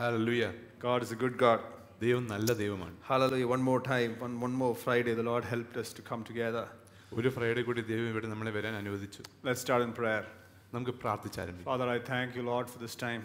Hallelujah. God is a good God. Hallelujah. One more time, one, one more Friday, the Lord helped us to come together. ഒരു Friday കൂടി ദൈവം ഇവിടെ നമ്മളെ വരാൻ അനുവദിച്ചു Let's start in prayer. നമുക്ക് പ്രാർത്ഥിച്ചാരംഭിക്കാം Father, I thank you, Lord, for this time.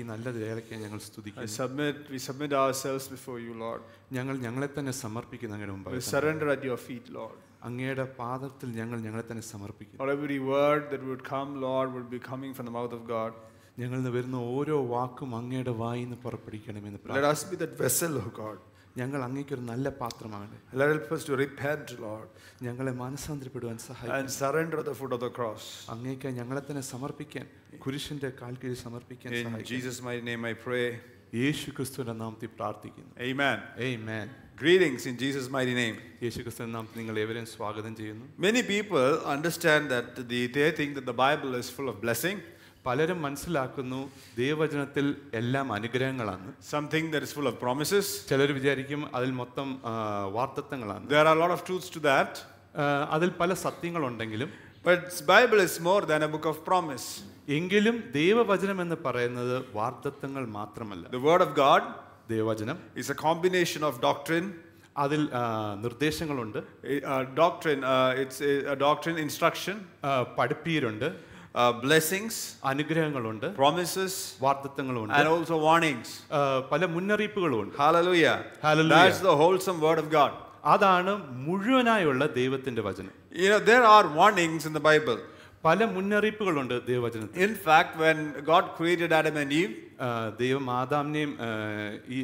ഈ നല്ല ഞങ്ങൾ I submit, we submit ourselves before you, Lord. ഞങ്ങൾ ഞങ്ങളെ തന്നെ സമർപ്പിക്കുന്നു We surrender at your feet, Lord. അങ്ങയുടെ പാദത്തിൽ ഞങ്ങൾ ഞങ്ങളെ തന്നെ സമർപ്പിക്കുന്നു Lord, every word that would come, Lord, would be coming from the mouth of God. ഞങ്ങളിൽ വരുന്ന ഓരോ വാക്കും അങ്ങയുടെ വായിൽ നിന്ന് പുറപ്പെടുവിക്കണമെന്ന് Let us be that vessel, നല്ല പാത്രമാണ് Let us Lord. ഞങ്ങളെ മനസ്സാന്തരപ്പെടുവാൻ സഹായിക്കും അങ്ങേക്ക് ഞങ്ങളെ തന്നെ സമർപ്പിക്കാൻ കുരിശിന്റെ കാൽ സമർപ്പിക്കാൻ In സഹായിക്കും Jesus' mighty name യേശു ക്രിസ്തുവിന്റെ നാമത്തിൽ പ്രാർത്ഥിക്കുന്നു Greetings in Jesus' mighty name. Many people understand that the, they think that the Bible is full of blessing. പലരും മനസ്സിലാക്കുന്നു ദൈവവചനത്തിൽ എല്ലാം അനുഗ്രഹങ്ങളാണ് something that is full of promises ചിലർ വിചാരിക്കും അതിൽ മൊത്തം വാർത്തത്വങ്ങളാണ് there are lot of truths to that അതിൽ പല സത്യങ്ങളുണ്ടെങ്കിലും but Bible is more than a book of promise എങ്കിലും ദൈവവചനം എന്ന് പറയുന്നത് വാർത്തത്വങ്ങൾ മാത്രമല്ല ദ വേർഡ് ഓഫ് ഗാഡ് ദൈവവചനം is a combination of doctrine അതിൽ നിർദ്ദേശങ്ങളുണ്ട് ഡോക്ട്രിൻ ഇറ്റ്സ് ഡോക്ട്രിൻ ഇൻസ്ട്രക്ഷൻ പഠിപ്പീരുണ്ട് ബ്ലെസ്സിങ്സ് അനുഗ്രഹങ്ങളുണ്ട് പ്രോമിസസ് വാഗ്ദത്തങ്ങളുണ്ട് ആൻഡ് ഓൾസോ വാർണിംഗ്സ് പല മുന്നറിയിപ്പുകളുമുണ്ട് hallelujah hallelujah that's the wholesome word of God അതാണ് മുഴുവനായുള്ള ദൈവത്തിന്റെ വചനം you know there are warnings in the Bible പല മുന്നറിയിപ്പുകളുണ്ട് ദൈവവചനത്തിൽ in fact when God created Adam and Eve ദൈവം ആദാമിനെയും ഈ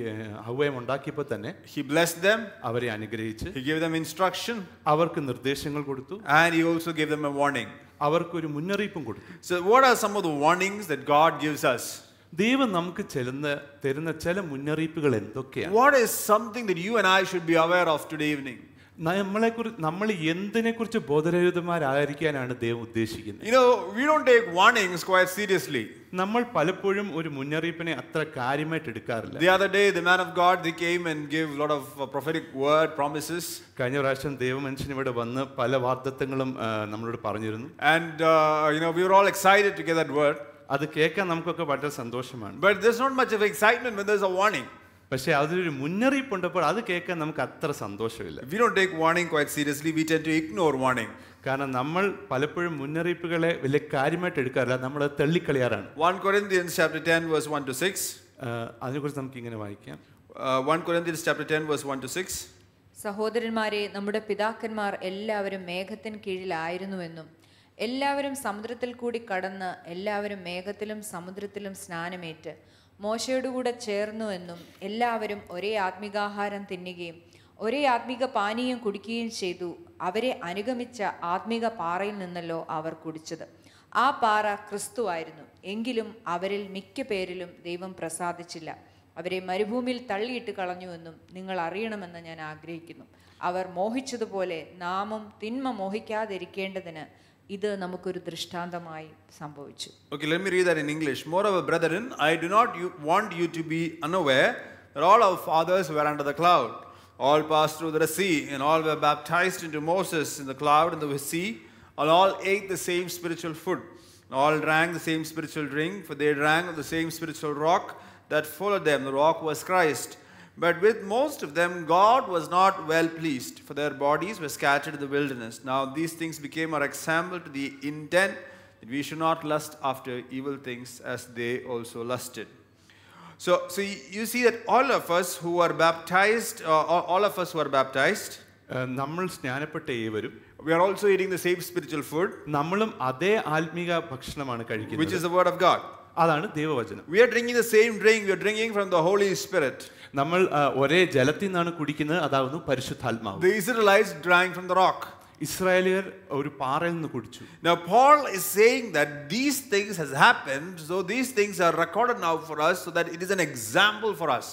ഹവ്വയും ഉണ്ടാക്കിയപ്പോൾ തന്നെ ഹി ബ്ലെസ് ദം അവരെ അനുഗ്രഹിച്ച് ഹി ഗേവ് ദം ഇൻസ്ട്രക്ഷൻ അവർക്ക് നിർദ്ദേശങ്ങൾ കൊടുത്തു and he also gave them a warning അവർക്കൊരു മുന്നറിയിപ്പും കൊടുത്തു so what are some of the warnings that God gives us ദൈവം നമുക്ക് ചെലുന്ന തരുന്ന ചില മുന്നറിയിപ്പുകൾ എന്തൊക്കെയാണ് what is something that you and I should be aware of today evening നമ്മളെക്കുറിച്ച് നമ്മൾ You know, we don't take warnings quite seriously. The other day, the man of God, they came and gave a lot of uh, prophetic word promises. കഴിഞ്ഞ പ്രാവശ്യം ദൈവമനുഷ്യൻ ഇവിടെ വന്ന് പല വാർദ്ധത്വങ്ങളും ആ, നമ്മളോട് പറഞ്ഞിരുന്നു And, uh, you know, we were all excited to get that word. അത് കേൾക്കാൻ നമുക്കൊക്കെ വളരെ സന്തോഷമാണ് But there's not much of excitement when there's a warning. പക്ഷേ അതിലൊരു മുന്നറിയിപ്പ് ഉണ്ടപ്പോൾ അത് കേൾക്കാൻ നമുക്ക് അത്ര സന്തോഷമില്ല we don't take warning quite seriously we tend to ignore warning കാരണം നമ്മൾ പലപ്പോഴും മുന്നറിയിപ്പുകളെ വലിയ കാര്യമായിട്ട് എടുക്കാറില്ല നമ്മൾ തള്ളിക്കളിയാറാണ് one Corinthians chapter 10 verse 1 to 6 അതിനെക്കുറിച്ച് നമുക്ക് ഇങ്ങനെ വായിക്കാം one Corinthians chapter 10 verse 1 to 6 സഹോദരന്മാരെ നമ്മുടെ പിതാക്കന്മാർ എല്ലാവരും മേഘത്തിന് കീഴിലായിരുന്നുവെന്നും എല്ലാവരും സമുദ്രത്തിൽ കൂടി കടന്ന് എല്ലാവരും മേഘത്തിലും സമുദ്രത്തിലും സ്നാനമേറ്റ് മോശയോടുകൂടെ ചേർന്നുവെന്നും എല്ലാവരും ഒരേ ആത്മികാഹാരം തിന്നുകയും ഒരേ ആത്മിക പാനീയം കുടിക്കുകയും ചെയ്തു അവരെ അനുഗമിച്ച ആത്മിക പാറയിൽ നിന്നല്ലോ അവർ കുടിച്ചത് ആ പാറ ക്രിസ്തുവായിരുന്നു എങ്കിലും അവരിൽ മിക്ക പേരിലും ദൈവം പ്രസാദിച്ചില്ല അവരെ മരുഭൂമിയിൽ തള്ളിയിട്ട് കളഞ്ഞുവെന്നും നിങ്ങൾ അറിയണമെന്ന് ഞാൻ ആഗ്രഹിക്കുന്നു അവർ മോഹിച്ചതുപോലെ നാമും തിന്മ മോഹിക്കാതിരിക്കേണ്ടതിന് Okay, let me read that in English. Moreover, brethren, I do not want you to be unaware that all our fathers were under the cloud, all passed through the sea, and all were baptized into Moses in the cloud and the sea, and all ate the same spiritual food, and all drank the same spiritual drink, for they drank of the same spiritual rock that followed them. The rock was Christ. But with most of them, God was not well pleased, for their bodies were scattered in the wilderness. Now, these things became our example to the intent that we should not lust after evil things as they also lusted. So, so you see that all of us who are baptized, uh, all of us who are baptized, uh, we are also eating the same spiritual food which is the word of god അതാണ് ദൈവവചനം we are drinking the same drink we are drinking from the holy spirit നമ്മൾ ഒരേ ജലത്തിൽ നിന്നാണ് കുടിക്കുന്നത് അതാവുന്നു പരിശുദ്ധാത്മാവ് the israelites drank from the rock ഇസ്രായേലിയർ ഒരു പാറയിൽ നിന്ന് കുടിച്ചു now paul is saying that these things has happened so these things are recorded now for us so that it is an example for us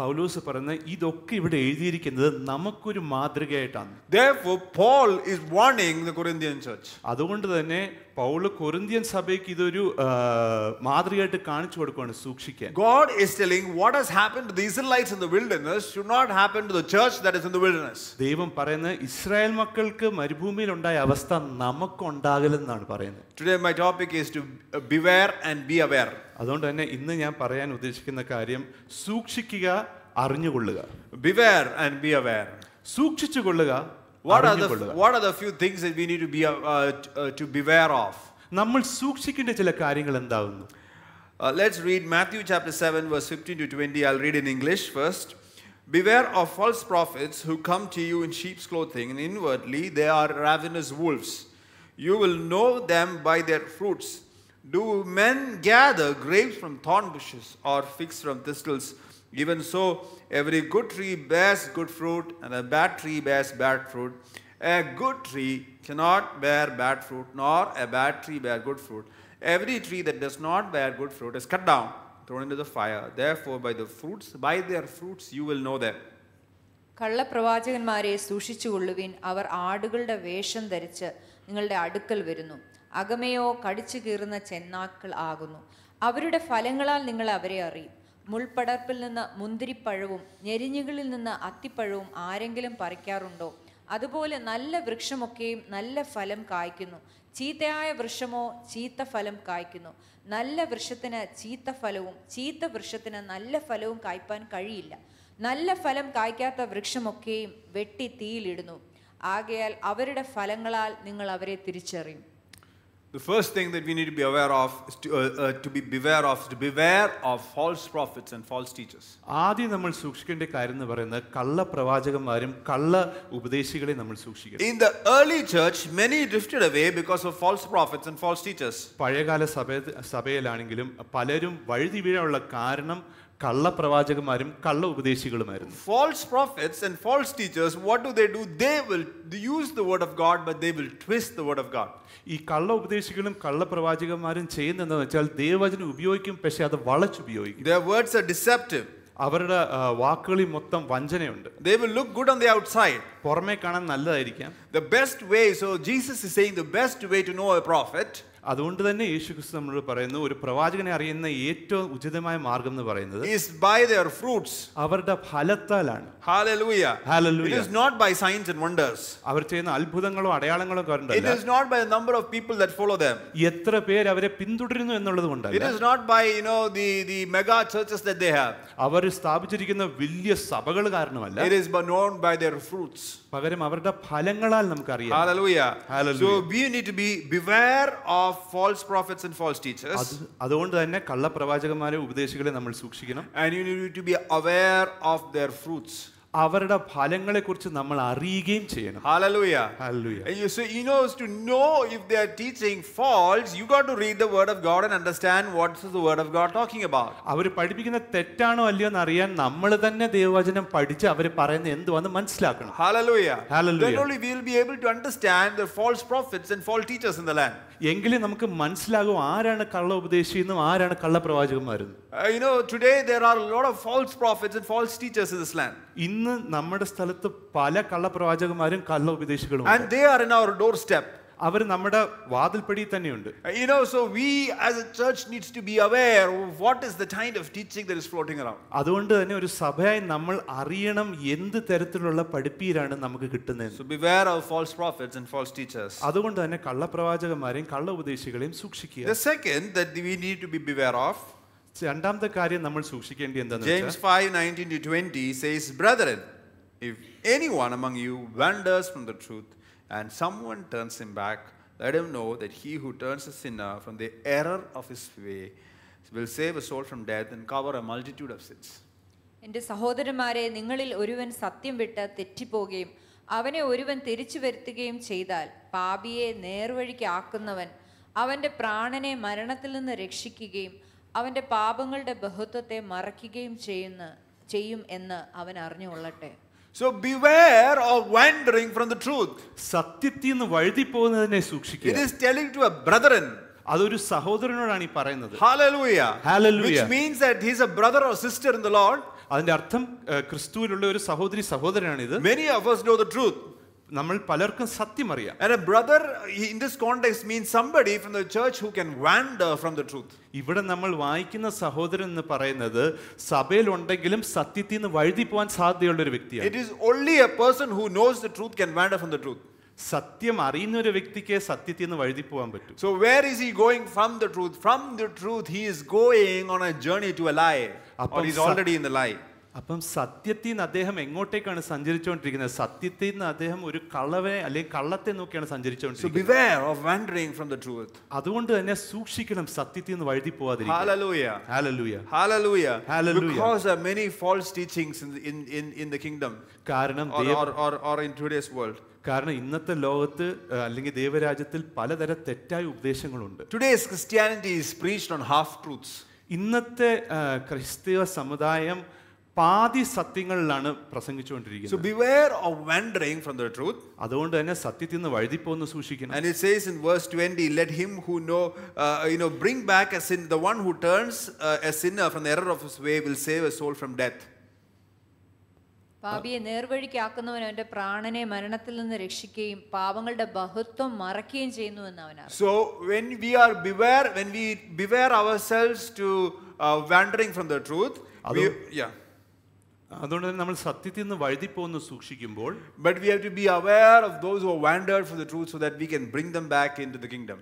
പൗലോസ് പറയുന്ന ഇതൊക്കെ ഇവിടെ എഴുതിയിരിക്കുന്നത് നമുക്കൊരു മാതൃകയായിട്ടാണ് therefore paul is warning the corinthian church അതുകൊണ്ട് തന്നെ Paul Corinthian സഭയ്ക്ക് ഇതൊരു മാതൃകയായിട്ട് കാണിച്ചു കൊടുക്കുകയാണ് സൂക്ഷിക്കാൻ God is telling what has happened to the Israelites in the wilderness should not happen to the church that is in the wilderness. ദൈവം പറയുന്നത് Israel മക്കൾക്ക് മരുഭൂമിയിൽ ഉണ്ടായ അവസ്ഥ നമുക്ക് ഉണ്ടാകില്ലെന്നാണ് പറയുന്നത്. Today my topic is to beware and be aware. അതുകൊണ്ട് തന്നെ ഇന്ന് ഞാൻ പറയാൻ ഉദ്ദേശിക്കുന്ന കാര്യം സൂക്ഷിക്കുക അറിഞ്ഞുകൊള്ളുക. Beware and be aware. സൂക്ഷിച്ചുകൊള്ളുക what are the few things that we need to be uh, uh to beware of uh, let's read Matthew chapter 7, verse 15 to 20. I'll read in English first. Beware of false prophets who come to you in sheep's clothing, and inwardly they are ravenous wolves. You will know them by their fruits. Do men gather grapes from thorn bushes or figs from thistles? Even so, every good tree bears good fruit, and a bad tree bears bad fruit. A good tree cannot bear bad fruit, nor a bad tree bear good fruit. Every tree that does not bear good fruit is cut down, thrown into the fire. Therefore, by the fruits, by their fruits, you will know them. കള്ളപ്രവാചകന്മാരെ സൂക്ഷിച്ചുകൊള്ളുവിൻ അവർ ആടുകളുടെ വേഷം ധരിച്ച് നിങ്ങളുടെ അടുക്കൽ വരുന്നു അകമയോ കടിച്ചു കീറുന്ന ചെന്നാക്കൾ ആകുന്നു അവരുടെ ഫലങ്ങളാൽ നിങ്ങൾ അവരെ അറിയും മുൾപ്പടർപ്പിൽ നിന്ന് മുന്തിരിപ്പഴവും ഞെരിഞ്ഞുകളിൽ നിന്ന് അത്തിപ്പഴവും ആരെങ്കിലും പറിക്കാറുണ്ടോ അതുപോലെ നല്ല വൃക്ഷമൊക്കെയും നല്ല ഫലം കായ്ക്കുന്നു ചീത്തയായ വൃക്ഷമോ ചീത്ത ഫലം കായ്ക്കുന്നു നല്ല വൃക്ഷത്തിന് ചീത്ത ഫലവും ചീത്ത വൃക്ഷത്തിന് നല്ല ഫലവും കായ്പാൻ കഴിയില്ല നല്ല ഫലം കായ്ക്കാത്ത വൃക്ഷമൊക്കെയും വെട്ടി തീയിലിടുന്നു ആകയാൽ അവരുടെ ഫലങ്ങളാൽ നിങ്ങൾ അവരെ തിരിച്ചറിയും The first thing that we need to be aware of is to, uh, uh, to be beware of to beware of false prophets and false teachers. ആദ്യം നമ്മൾ സൂക്ഷിക്കേണ്ട കാര്യം എന്ന് പറയുന്നത് കള്ള പ്രവാചകന്മാരും കള്ള ഉപദേശികളെ നമ്മൾ സൂക്ഷിക്കണം. In the early church many drifted away because of false prophets and false teachers. പഴയകാല സഭയിലാണെങ്കിലും പലരും വഴുതി വീഴാനുള്ള കാരണം കള്ള പ്രവാചകന്മാരും കള്ള ഉപദേശികളുമായിരുന്നു false prophets and false teachers what do they do they will use the word of God but they will twist the word of God ഈ കള്ള ഉപദേശികളും കള്ള പ്രവാചകന്മാരും ചെയ്യുന്നതെന്ന് വെച്ചാൽ ദൈവവചനം ഉപയോഗിക്കും പക്ഷേ അത് വളച്ചു ഉപയോഗിക്കും ദേ വേർഡ്സ് ആർ ഡിസെപ്റ്റീവ് അവരുടെ വാക്കുകളിൽ മൊത്തം വഞ്ചനയുണ്ട് they will look good on the outside പുറമേ കാണാൻ നല്ലതായിരിക്കാം the best way so Jesus is saying the best way to know a prophet അതുകൊണ്ട് തന്നെ യേശു ക്രിസ്തു നമ്മളോട് പറയുന്നു ഒരു പ്രവാചകനെ അറിയുന്ന ഏറ്റവും ഉചിതമായ മാർഗം എന്ന് പറയുന്നത് ഈസ് ബൈ ദെയർ ഫ്രൂട്ട്സ് അവരുടെ ഫലത്താലാണ് hallelujah hallelujah it is not by science and wonders അവർ ചെയ്യുന്ന അത്ഭുതങ്ങളോ അടയാളങ്ങളോ കൊണ്ടല്ല it is not by number of people that follow them എത്ര പേര് അവരെ പിന്തുടരുന്നു എന്നുള്ളത് കൊണ്ടല്ല it is not by you know the the mega churches that they have അവർ സ്ഥാപിച്ചിരിക്കുന്ന വലിയ സഭകൾ കാരണമല്ല it is known by their fruits പകരം അവരുടെ ഫലങ്ങളാൽ നമുക്കറിയാം hallelujah hallelujah so we need to be beware of false prophets and false teachers. അതുകൊണ്ട് തന്നെ കള്ളപ്രവാചകന്മാരെ ഉപദേശികളെ നമ്മൾ സൂക്ഷിക്കണം. And you need to be aware of their fruits. അവരുടെ നമ്മൾ അറിയുകയും ചെയ്യണം Hallelujah. Hallelujah. you say, you know, to know if they are teaching false, you got to read the word of God and understand what is the word of God talking about. അവർ പഠിപ്പിക്കുന്ന തെറ്റാണോ അല്ലയോ എന്ന് അറിയാൻ നമ്മൾ തന്നെ ദൈവവചനം പഠിച്ച് അവർ പറയുന്ന എന്തുവാന്ന് മനസ്സിലാക്കണം Hallelujah. Hallelujah. Then only we will be able to understand the false prophets and false teachers in the land. എങ്കിലും നമുക്ക് മനസ്സിലാകും ആരാണ് കള്ള ഉപദേശിയെന്നും ആരാണ് കള്ള uh, You know, today there are a lot of false prophets and false teachers in this land. ഇന്ന് നമ്മുടെ സ്ഥലത്ത് പല കള്ളപ്രവാചകന്മാരും കള്ള ഉപദേശികളും and they are in our doorstep അവർ നമ്മുടെ വാതിൽപ്പടി തന്നെയുണ്ട് uh, you know so we as a church needs to be aware of what is the kind of teaching that is floating around അതുകൊണ്ട് തന്നെ ഒരു സഭയായി നമ്മൾ അറിയണം എന്ത് തരത്തിലുള്ള പഠിപ്പീരാണ് നമുക്ക് കിട്ടുന്നത് so beware of false prophets and false teachers അതുകൊണ്ട് തന്നെ കള്ളപ്രവാചകന്മാരെയും കള്ള ഉപദേശികളെയും സൂക്ഷിക്കുക the second that we need to be beware of രണ്ടാമത്തെ കാര്യം നമ്മൾ സൂക്ഷിക്കേണ്ടി എന്താണെന്ന് James 5:19 to 20 says brethren if anyone among you wanders from the truth and someone turns him back let him know that he who turns a sinner from the error of his way will save a soul from death and cover a multitude of sins എൻ്റെ സഹോദരന്മാരെ നിങ്ങളിൽ ഒരുവൻ സത്യം വിട്ട് തെറ്റിപ്പോകുകയും അവനെ ഒരുവൻ തിരിച്ചു വരുത്തുകയും ചെയ്താൽ പാപിയെ നേർവഴിക്ക് ആക്കുന്നവൻ അവൻ്റെ പ്രാണനെ മരണത്തിൽ നിന്ന് രക്ഷിക്കുകയും അവൻ്റെ പാപങ്ങളുടെ ബഹുത്വത്തെ മറയ്ക്കുകയും ചെയ്യുന്ന ചെയ്യും എന്ന് അവൻ അറിഞ്ഞുകൊള്ളട്ടെ so beware of wandering from the truth സത്യത്തിൽ നിന്ന് വഴുതി പോകുന്നതിനെ സൂക്ഷിക്കുക it is telling to a brethren അതൊരു സഹോദരനോടാണ് ഈ പറയുന്നത് hallelujah hallelujah which means that he's a brother or sister in the lord അതിന്റെ അർത്ഥം ക്രിസ്തുവിലുള്ള ഒരു സഹോദരി സഹോദരനാണ് ഇത് many of us know the truth നമ്മൾ പലർക്കും സത്യം അറിയാം and a brother in this context means somebody from the church who can wander from the truth ഇവിടെ നമ്മൾ വായിക്കുന്ന സഹോദരൻ എന്ന് പറയുന്നത് സഭയിൽ ഉണ്ടെങ്കിലും സത്യത്തിൽ നിന്ന് വഴുതി പോകാൻ സാധ്യതയുള്ള ഒരു വ്യക്തിയാണ് it is only a person who knows the truth can wander from the truth സത്യം അറിയുന്ന ഒരു വ്യക്തിക്ക് സത്യത്തിൽ നിന്ന് വഴുതി പോകാൻ പറ്റും so where is he going from the truth from the truth he is going on a journey to a lie അപ്പോൾ is already in the life അപ്പം സത്യത്തിൽ നിന്ന് അദ്ദേഹം എങ്ങോട്ടേക്കാണ് സഞ്ചരിച്ചുകൊണ്ടിരിക്കുന്നത് സത്യത്തിൽ നിന്ന് അദ്ദേഹം ഒരു കള്ളവനെ അല്ലെങ്കിൽ കള്ളത്തെ നോക്കിയാണ് സഞ്ചരിച്ചുകൊണ്ടിരിക്കുന്നത് അതുകൊണ്ട് തന്നെ സൂക്ഷിക്കണം സത്യത്തിൽ നിന്ന് വഴുതി പോവാതിരിക്കും കാരണം കാരണം ഇന്നത്തെ ലോകത്ത് അല്ലെങ്കിൽ ദൈവരാജ്യത്തിൽ പലതരം തെറ്റായ ഉപദേശങ്ങളുണ്ട് today's Christianity is preached on half truths ഇന്നത്തെ ക്രിസ്തീയ സമുദായം പാതി സത്യങ്ങളിലാണ് പ്രസംഗിച്ചുകൊണ്ടിരിക്കുന്നത് അതുകൊണ്ട് തന്നെ സത്യത്തിൽ നിന്ന് വഴുതിപ്പോന്ന് സൂക്ഷിക്കണം 20 uh, uh, പാപിയെ നേർവഴിക്കാക്കുന്നവൻ അവന്റെ പ്രാണനെ മരണത്തിൽ നിന്ന് രക്ഷിക്കുകയും പാപങ്ങളുടെ ബഹുത്വം മറക്കുകയും ചെയ്യുന്നു എന്ന് അവനാണ് so when we are beware when we beware ourselves to wandering from the truth yeah അതുകൊണ്ട് തന്നെ നമ്മൾ സത്യത്തിൽ നിന്ന് വഴുതിപ്പോകുന്നു സൂക്ഷിക്കുമ്പോൾ but we have to be aware of those who wandered for the truth so that we can bring them back into the kingdom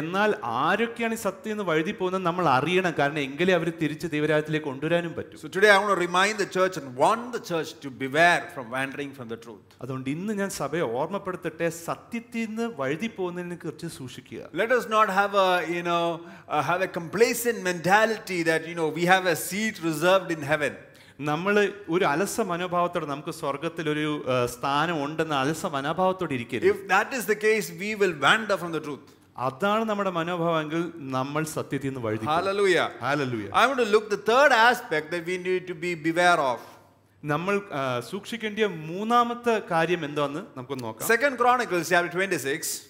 എന്നാൽ ആരൊക്കെയാണ് ഈ സത്യം നിന്ന് വഴുതി പോകുന്നത് നമ്മൾ അറിയണം കാരണം എങ്കിലേ അവർ തിരിച്ച് ദൈവരാജ്യത്തിലേക്ക് കൊണ്ടുവരാനും പറ്റും so today I want to remind the church and want the church to beware from wandering from the truth അതുകൊണ്ട് ഇന്ന് ഞാൻ സഭയെ ഓർമ്മപ്പെടുത്തട്ടെ സത്യത്തിൽ നിന്ന് വഴുതി പോകുന്നതിനെ കുറിച്ച് സൂക്ഷിക്കുക let us not have a you know uh, have a complacent mentality that you know we have a seat reserved in heaven നമ്മൾ ഒരു അലസ മനോഭാവത്തോടെ നമുക്ക് സ്വർഗത്തിൽ ഒരു സ്ഥാനം ഉണ്ടെന്ന അലസ മനോഭാവത്തോടെ ഇരിക്കരുത് if that is the case we will wander from the truth അതാണ് നമ്മുടെ മനോഭാവമെങ്കിൽ നമ്മൾ സത്യത്തിൽ നിന്ന് വഴി hallelujah hallelujah I want to look the third aspect that we need to be beware of നമ്മൾ സൂക്ഷിക്കേണ്ട മൂന്നാമത്തെ കാര്യം എന്താണെന്ന് നമുക്ക് നോക്കാം സെക്കൻഡ് ക്രോണിക്കിൾസ് ചാപ്റ്റർ 26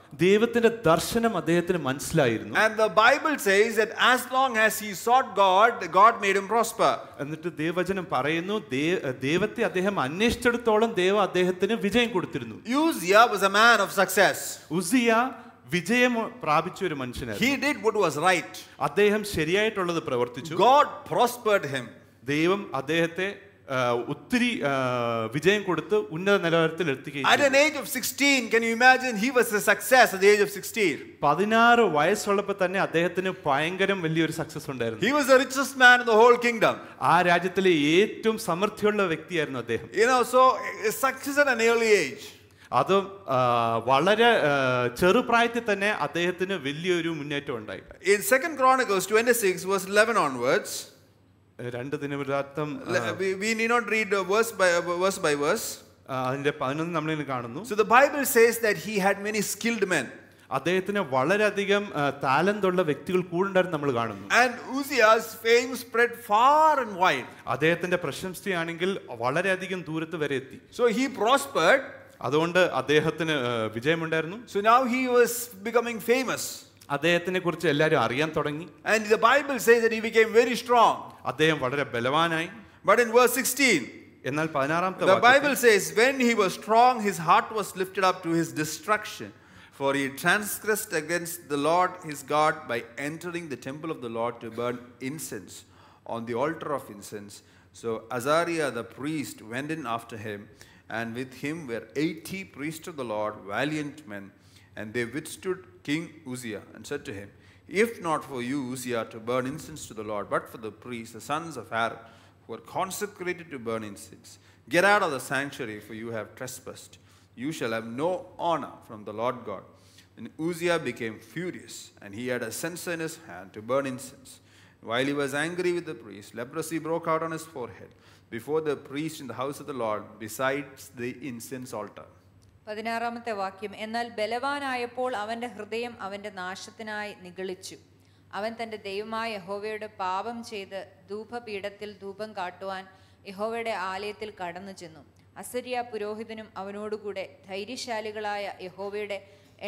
ദൈവത്തിന്റെ ദർശനം അദ്ദേഹത്തിന് മനസ്സിലായിരുന്നു and the bible says that as long as he sought god god made him prosper എന്നിട്ട് ദൈവവചനം പറയുന്നു ദൈവത്തെ അദ്ദേഹം അന്വേഷിച്ചെടുത്തോളം ദൈവം അദ്ദേഹത്തിന് വിജയം കൊടുത്തിരുന്നു Uzziah was a man of success Uzziah വിജയം പ്രാപിച്ച ഒരു മനുഷ്യനായിരുന്നു he did what was right അദ്ദേഹം ശരിയായിട്ടുള്ളത് പ്രവർത്തിച്ചു god prospered him ദൈവം അദ്ദേഹത്തെ ഒത്തിരി വിജയം കൊടുത്ത് ഉന്നത നിലവാരത്തിൽ എത്തിക്കുകയും പതിനാറ് വയസ്സുള്ളപ്പോൾ തന്നെ അദ്ദേഹത്തിന് ഭയങ്കരം വലിയൊരു സക്സസ് ഉണ്ടായിരുന്നു ആ രാജ്യത്തിലെ ഏറ്റവും സമൃദ്ധിയുള്ള വ്യക്തിയായിരുന്നു അദ്ദേഹം അത് വളരെ ചെറുപ്രായത്തിൽ തന്നെ അദ്ദേഹത്തിന് വലിയൊരു മുന്നേറ്റം ഉണ്ടായി in second Chronicles twenty six verse eleven onwards രണ്ട് ദിനവൃത്താന്തം we need not read verse by verse by verse അതിന്റെ നമ്മൾ നമ്മളിൽ കാണുന്നു so the Bible says that he had many skilled men അദ്ദേഹത്തിന് വളരെ അധികം talent ഉള്ള വ്യക്തികൾ കൂടുണ്ടായിരുന്നു നമ്മൾ കാണുന്നു and Uzziah's fame spread far and wide അദ്ദേഹത്തിന്റെ ആണെങ്കിൽ വളരെ അധികം ദൂരത്ത് വരെ എത്തി സോ ഹീ പ്രോസ്പെർഡ് അതുകൊണ്ട് അദ്ദേഹത്തിന് വിജയമുണ്ടായിരുന്നു so now he was becoming famous And the Bible says that he became very strong. അദ്ദേഹം വളരെ ബലവാനായി But in verse 16, the Bible says, when he was strong, his heart was lifted up to his destruction. For he transgressed against the Lord his God by entering the temple of the Lord to burn incense on the altar of incense. So Azariah the priest went in after him, and with him were 80 priests of the Lord, valiant men. And they withstood King Uzziah and said to him, If not for you, Uzziah, to burn incense to the Lord, but for the priests, the sons of Aaron, who are consecrated to burn incense, get out of the sanctuary, for you have trespassed. You shall have no honor from the Lord God. And Uzziah became furious, and he had a censer in his hand to burn incense. While he was angry with the priest, leprosy broke out on his forehead before the priest in the house of the Lord, besides the incense altar. പതിനാറാമത്തെ വാക്യം എന്നാൽ ബലവാനായപ്പോൾ അവൻ്റെ ഹൃദയം അവൻ്റെ നാശത്തിനായി നിഗളിച്ചു അവൻ തൻ്റെ ദൈവമായ യഹോവയുടെ പാപം ചെയ്ത് ധൂപപീഠത്തിൽ ധൂപം കാട്ടുവാൻ യഹോവയുടെ ആലയത്തിൽ കടന്നു ചെന്നു അസരിയ പുരോഹിതനും അവനോടുകൂടെ ധൈര്യശാലികളായ യഹോവയുടെ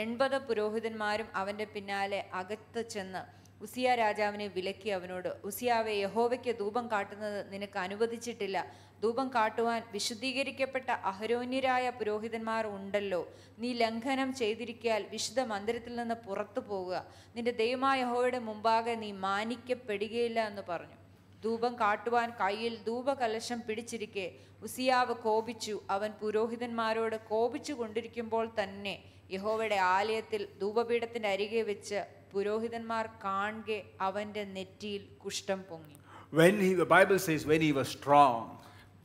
എൺപത് പുരോഹിതന്മാരും അവൻ്റെ പിന്നാലെ അകത്ത് ചെന്ന് ഉസിയ രാജാവിനെ വിലക്കി അവനോട് ഉസിയാവെ യഹോവയ്ക്ക് ധൂപം കാട്ടുന്നത് നിനക്ക് അനുവദിച്ചിട്ടില്ല ധൂപം കാട്ടുവാൻ വിശുദ്ധീകരിക്കപ്പെട്ട അഹരോന്യരായ പുരോഹിതന്മാർ ഉണ്ടല്ലോ നീ ലംഘനം ചെയ്തിരിക്കാൽ വിശുദ്ധ മന്ദിരത്തിൽ നിന്ന് പുറത്തു പോകുക നിന്റെ ദൈവമായ യഹോവയുടെ മുമ്പാകെ നീ മാനിക്കപ്പെടുകയില്ല എന്ന് പറഞ്ഞു ധൂപം കാട്ടുവാൻ കയ്യിൽ ധൂപകലശം പിടിച്ചിരിക്കെ ഉസിയാവ് കോപിച്ചു അവൻ പുരോഹിതന്മാരോട് കോപിച്ചു കൊണ്ടിരിക്കുമ്പോൾ തന്നെ യഹോവയുടെ ആലയത്തിൽ ധൂപപീഠത്തിൻ്റെ അരികെ വെച്ച് പുരോഹിതന്മാർ കാണുക അവന്റെ നെറ്റിയിൽ കുഷ്ഠം പൊങ്ങി when he the bible says when he was strong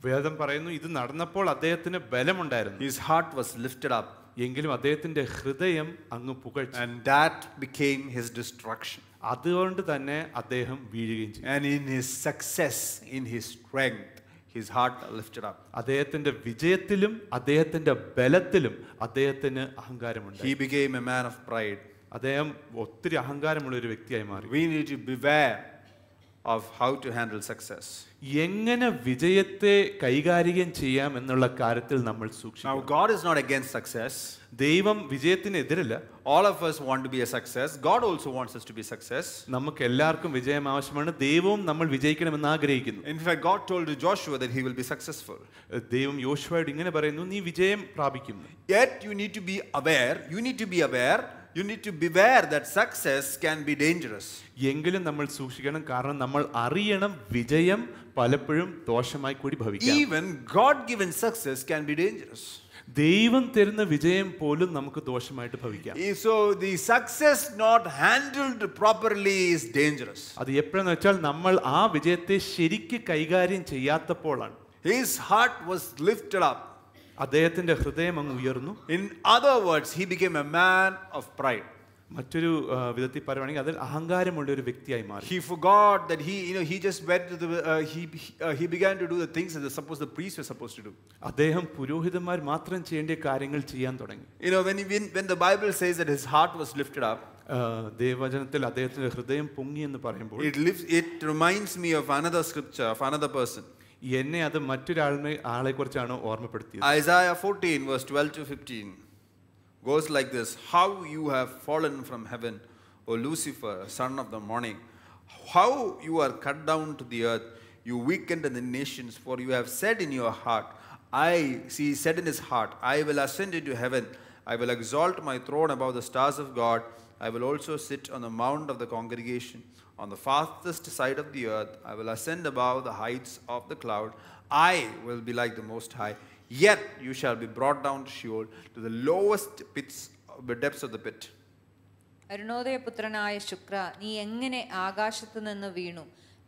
വേദം പറയുന്നു ഇത് നടന്നപ്പോൾ അദ്ദേഹത്തിന് ബലമുണ്ടായിരുന്നു his heart was lifted up എങ്കിലും അദ്ദേഹത്തിന്റെ ഹൃദയം അങ്ങ് പുകഴ്ച്ചു and that became his destruction അതുകൊണ്ട് തന്നെ അദ്ദേഹം വീഴുകയും ചെയ്തു and in his success in his strength his heart lifted up അദ്ദേഹത്തിന്റെ വിജയത്തിലും അദ്ദേഹത്തിന്റെ ബലത്തിലും അദ്ദേഹത്തിന് അഹങ്കാരമുണ്ട് he became a man of pride അദ്ദേഹം ഒത്തിരി അഹങ്കാരമുള്ള ഒരു വ്യക്തിയായി മാറി we need to beware of how to handle success എങ്ങനെ വിജയത്തെ കൈകാര്യം ചെയ്യാം എന്നുള്ള കാര്യത്തിൽ നമ്മൾ സൂക്ഷിക്കണം God is not against success ദൈവം വിജയത്തിനെതിരല്ല all of us want to be a success god also wants us to be success നമുക്ക് എല്ലാവർക്കും വിജയം ആവശ്യമാണ് ദൈവവും നമ്മൾ വിജയിക്കണമെന്ന് ആഗ്രഹിക്കുന്നു in fact god told joshua that he will be successful ദൈവം യോശുവയോട് ഇങ്ങനെ പറയുന്നു നീ വിജയം പ്രാപിക്കും yet you need to be aware you need to be aware you need to beware that success can be dangerous. എങ്കിലും നമ്മൾ സൂക്ഷിക്കണം കാരണം നമ്മൾ അറിയണം വിജയം പലപ്പോഴും ദോഷമായി കൂടി ഭവിക്കാം. Even God given success can be dangerous. ദൈവം തരുന്ന വിജയം പോലും നമുക്ക് ദോഷമായിട്ട് ഭവിക്കാം. Eh, so the success not handled properly is dangerous. അത് എപ്പോഴാണ് വെച്ചാൽ നമ്മൾ ആ വിജയത്തെ ശരിക്ക് കൈകാര്യം ചെയ്യാത്തപ്പോഴാണ്. His heart was lifted up അദ്ദേഹത്തിന്റെ ഹൃദയം അങ്ങ് ഉയർന്നു in other words he became a man of pride മറ്റൊരു വിധത്തിൽ പറയുവാണെങ്കിൽ അതിൽ അഹങ്കാരമുള്ള ഒരു വ്യക്തിയായി മാറി he forgot that he you know he just went to the uh, he uh, he began to do the things that the supposed the priest was supposed to do അദ്ദേഹം പുരോഹിതന്മാർ മാത്രം ചെയ്യേണ്ട കാര്യങ്ങൾ ചെയ്യാൻ തുടങ്ങി you know when he, when, when the bible says that his heart was lifted up ദൈവവചനത്തിൽ അദ്ദേഹത്തിന്റെ ഹൃദയം പൊങ്ങി എന്ന് പറയുമ്പോൾ it lives it reminds me of another scripture of another person Isaiah 14 verse 12 to 15 goes like this how you have fallen from heaven o lucifer son of the morning how you are cut down to the earth you weakened the nations for you have said in your heart i see said in his heart i will ascend into heaven i will exalt my throne above the stars of god i will also sit on the mount of the congregation On the farthest side of the earth, I will ascend above the heights of the cloud. I will be like the Most High. Yet you shall be brought down to Sheol, to the lowest pits, the depths of the pit. അരുണോദയപുത്രനായ ശുക്ര നീ എങ്ങനെ ആകാശത്തു നിന്ന് വീണു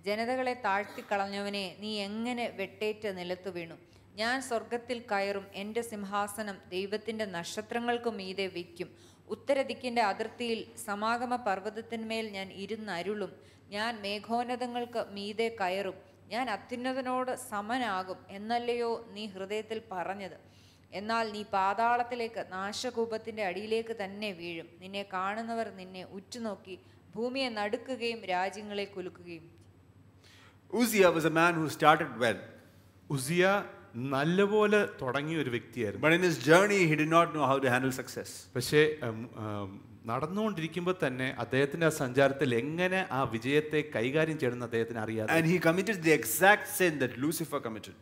ജനതകളെ താഴ്ത്തിക്കളഞ്ഞവനെ നീ എങ്ങനെ വെട്ടേറ്റ് നിലത്തു വീണു ഞാൻ സ്വർഗത്തിൽ കയറും എൻ്റെ സിംഹാസനം ദൈവത്തിൻ്റെ നക്ഷത്രങ്ങൾക്കു മീതെ വയ്ക്കും ഉത്തരദിക്കിൻ്റെ അതിർത്തിയിൽ സമാഗമ പർവ്വതത്തിന്മേൽ ഞാൻ ഇരുന്നരുളും ഞാൻ മേഘോന്നതങ്ങൾക്ക് മീതെ കയറും ഞാൻ അത്യുന്നതനോട് സമനാകും എന്നല്ലയോ നീ ഹൃദയത്തിൽ പറഞ്ഞത് എന്നാൽ നീ പാതാളത്തിലേക്ക് നാശകൂപത്തിൻ്റെ അടിയിലേക്ക് തന്നെ വീഴും നിന്നെ കാണുന്നവർ നിന്നെ ഉറ്റുനോക്കി ഭൂമിയെ നടുക്കുകയും രാജ്യങ്ങളെ കുലുക്കുകയും Uzziah was a man who started well Uzziah നല്ലപോലെ തുടങ്ങിയ ഒരു വ്യക്തിയായിരുന്നു But in his journey, he did not know how to handle success. പക്ഷേ ഉം, ഉം, നടന്നുകൊണ്ടിരിക്കുമ്പോൾ തന്നെ അദ്ദേഹത്തിന്റെ ആ സഞ്ചാരത്തിൽ എങ്ങനെ ആ വിജയത്തെ കൈകാര്യം ചെയ്യണമെന്ന് അദ്ദേഹത്തിന് And he committed the exact sin that Lucifer committed,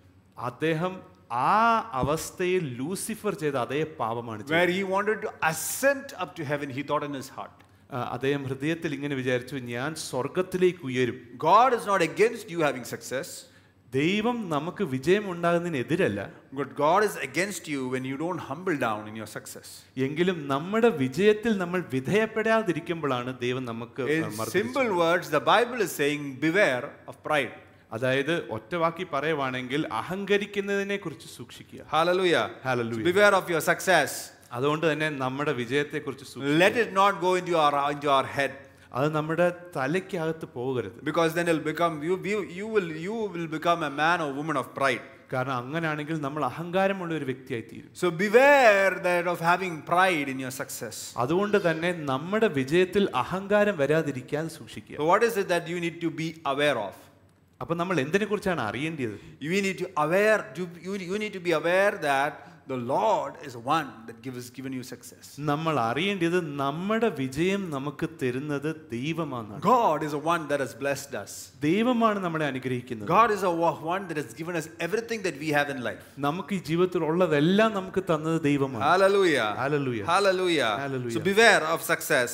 അദ്ദേഹം ആ അവസ്ഥയിൽ ലൂസിഫർ ചെയ്ത അതേ പാപമാണ് ചെയ്തത്. where he wanted to ascend up to heaven, he thought in his heart. ആ, അദ്ദേഹം ഹൃദയത്തിൽ ഇങ്ങനെ വിചാരിച്ചു ഞാൻ സ്വർഗത്തിലേക്ക് ഉയരും God is not against you having success. ദൈവം നമുക്ക് വിജയം ഉണ്ടാകുന്നതിനെതിരല്ല good God is against you when you don't humble down in your success എങ്കിലും നമ്മുടെ വിജയത്തിൽ നമ്മൾ വിധേയപ്പെടാതിരിക്കുമ്പോഴാണ് ദൈവം നമുക്ക് simple words the Bible is saying beware of pride അതായത് ഒറ്റവാക്കി പറയുവാണെങ്കിൽ അഹങ്കരിക്കുന്നതിനെ കുറിച്ച് സൂക്ഷിക്കുക hallelujah hallelujah beware of your success അതുകൊണ്ട് തന്നെ നമ്മുടെ വിജയത്തെ കുറിച്ച് let it not go in your in your head അത് നമ്മുടെ തലയ്ക്കകത്ത് പോകരുത് because then it'll become you you will you will become a man or woman of pride കാരണം അങ്ങനെയാണെങ്കിൽ നമ്മൾ അഹങ്കാരമുള്ള ഒരു വ്യക്തിയായി തീരും so beware that of having pride in your success അതുകൊണ്ട് തന്നെ നമ്മുടെ വിജയത്തിൽ അഹങ്കാരം വരാതിരിക്കാൻ സൂക്ഷിക്കുക what is it that you need to be aware of അപ്പോൾ നമ്മൾ എന്തിനെ കുറിച്ചാണ് അറിയേണ്ടത് you need to aware you need to be aware that the Lord is one that gives given you success. നമ്മൾ അറിയേണ്ടത് നമ്മുടെ വിജയം നമുക്ക് തരുന്നത് God is the one that has blessed us. ദൈവമാണ് നമ്മളെ അനുഗ്രഹിക്കുന്നത്. God is the one that has given us everything that we have in life. നമുക്ക് ഈ Hallelujah. Hallelujah. Hallelujah. Hallelujah. So beware of success.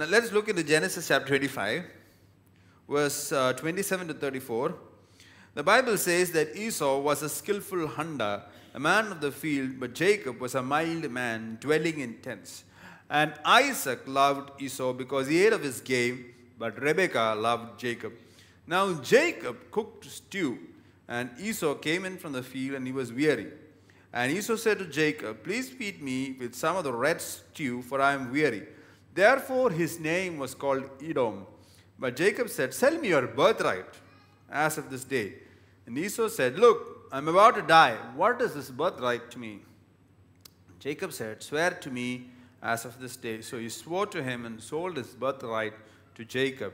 Now let's look into Genesis chapter 25 verse uh, 27 to 34. The Bible says that Esau was a skillful hunter, a man of the field, but Jacob was a mild man dwelling in tents. And Isaac loved Esau because he ate of his game, but Rebekah loved Jacob. Now Jacob cooked stew, and Esau came in from the field and he was weary. And Esau said to Jacob, Please feed me with some of the red stew, for I am weary. Therefore his name was called Edom. But Jacob said, Sell me your birthright as of this day and Esau said, Look, I'm about to die. What is this birthright to me? Jacob said, Swear to me as of this day. So he swore to him and sold his birthright to Jacob.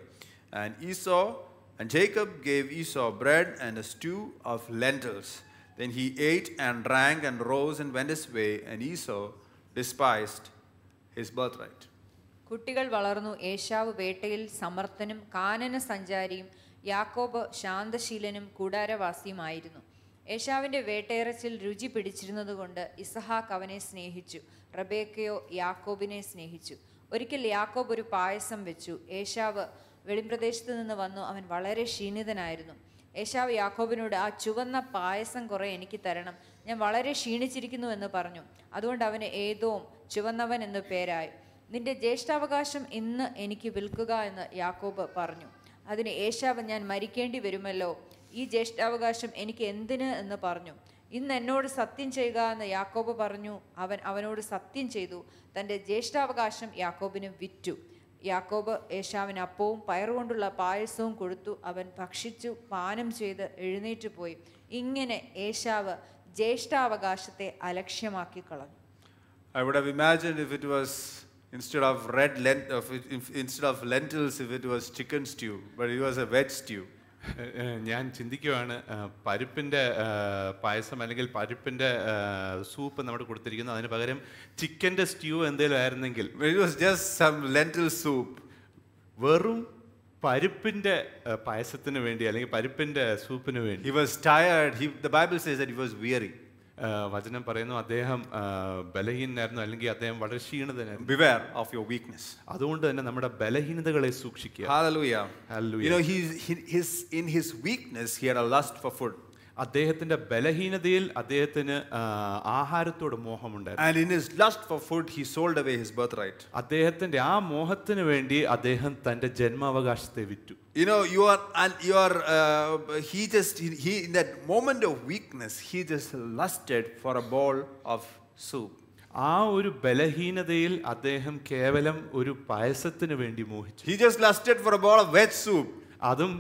And Esau and Jacob gave Esau bread and a stew of lentils. Then he ate and drank and rose and went his way, and Esau despised his birthright. കുട്ടികൾ വളർന്നു ഏശാവ് വേട്ടയിൽ സമർത്ഥനും കാനന സഞ്ചാരിയും യാക്കോബ് ശാന്തശീലനും കൂടാരവാസിയുമായിരുന്നു ഏഷാവിൻ്റെ വേട്ടയറച്ചിൽ രുചി പിടിച്ചിരുന്നതുകൊണ്ട് ഇസഹാക്ക് അവനെ സ്നേഹിച്ചു റബേക്കയോ യാക്കോബിനെ സ്നേഹിച്ചു ഒരിക്കൽ യാക്കോബ് ഒരു പായസം വെച്ചു ഏഷാവ് വെളിമ്പ്രദേശത്ത് നിന്ന് വന്നു അവൻ വളരെ ക്ഷീണിതനായിരുന്നു ഏശാവ് യാക്കോബിനോട് ആ ചുവന്ന പായസം കുറേ എനിക്ക് തരണം ഞാൻ വളരെ ക്ഷീണിച്ചിരിക്കുന്നു എന്ന് പറഞ്ഞു അതുകൊണ്ട് അവന് ഏതോം ചുവന്നവൻ എന്ന് പേരായി നിന്റെ ജ്യേഷ്ഠാവകാശം ഇന്ന് എനിക്ക് വിൽക്കുക എന്ന് യാക്കോബ് പറഞ്ഞു അതിന് ഏഷാവ് ഞാൻ മരിക്കേണ്ടി വരുമല്ലോ ഈ ജ്യേഷ്ഠാവകാശം എനിക്ക് എന്തിന് എന്ന് പറഞ്ഞു ഇന്ന് എന്നോട് സത്യം ചെയ്യുക എന്ന് യാക്കോബ് പറഞ്ഞു അവൻ അവനോട് സത്യം ചെയ്തു തൻ്റെ ജ്യേഷ്ഠാവകാശം യാക്കോബിന് വിറ്റു യാക്കോബ് ഏഷാവിന് അപ്പവും പയറുകൊണ്ടുള്ള പായസവും കൊടുത്തു അവൻ ഭക്ഷിച്ചു പാനം ചെയ്ത് എഴുന്നേറ്റ് പോയി ഇങ്ങനെ ഏശാവ് ജ്യേഷ്ഠാവകാശത്തെ അലക്ഷ്യമാക്കി കളഞ്ഞു ഐ വുഡ് ഹവ് imagined ഇഫ് ഇറ്റ് വാസ് Instead of red lent, of, instead of lentils, if it was chicken stew, but it was a veg stew. Eh, eh, ഞാൻ ചിന്തിക്കുകയാണ് പരിപ്പിൻ്റെ പായസം അല്ലെങ്കിൽ പരിപ്പിൻ്റെ സൂപ്പ് നമ്മുടെ കൊടുത്തിരിക്കുന്നു അതിന് പകരം ചിക്കൻ്റെ സ്റ്റ്യൂ എന്തെങ്കിലും ആയിരുന്നെങ്കിൽ സൂപ്പ് വെറും പരിപ്പിന്റെ പായസത്തിന് വേണ്ടി അല്ലെങ്കിൽ പരിപ്പിന്റെ സൂപ്പിന് വേണ്ടി he was tired he the Bible says that he was weary വചനം പറയുന്നു അദ്ദേഹം ബലഹീനായിരുന്നു അല്ലെങ്കിൽ അദ്ദേഹം വളരെ ക്ഷീണത ബിവെയർ ഓഫ് യുവർ വീക്ക്നെസ് അതുകൊണ്ട് തന്നെ നമ്മുടെ ബലഹീനതകളെ സൂക്ഷിക്കുക hallelujah hallelujah you know he his in his weakness he had a lust for food അദ്ദേഹത്തിന്റെ ബലഹീനതയിൽ അദ്ദേഹത്തിന് ആഹാരത്തോട് മോഹമുണ്ടായിരുന്നു and in his lust for food he sold away his birthright അദ്ദേഹത്തിന്റെ ആ മോഹത്തിന് വേണ്ടി അദ്ദേഹം തന്റെ ജന്മാവകാശത്തെ വിറ്റു you know you are and you are uh, he just he in that moment of weakness he just lusted for a bowl of soup ആ ഒരു ബലഹീനതയിൽ അദ്ദേഹം കേവലം ഒരു പായസത്തിന് വേണ്ടി മോഹിച്ചു he just lusted for a bowl of wet soup അതും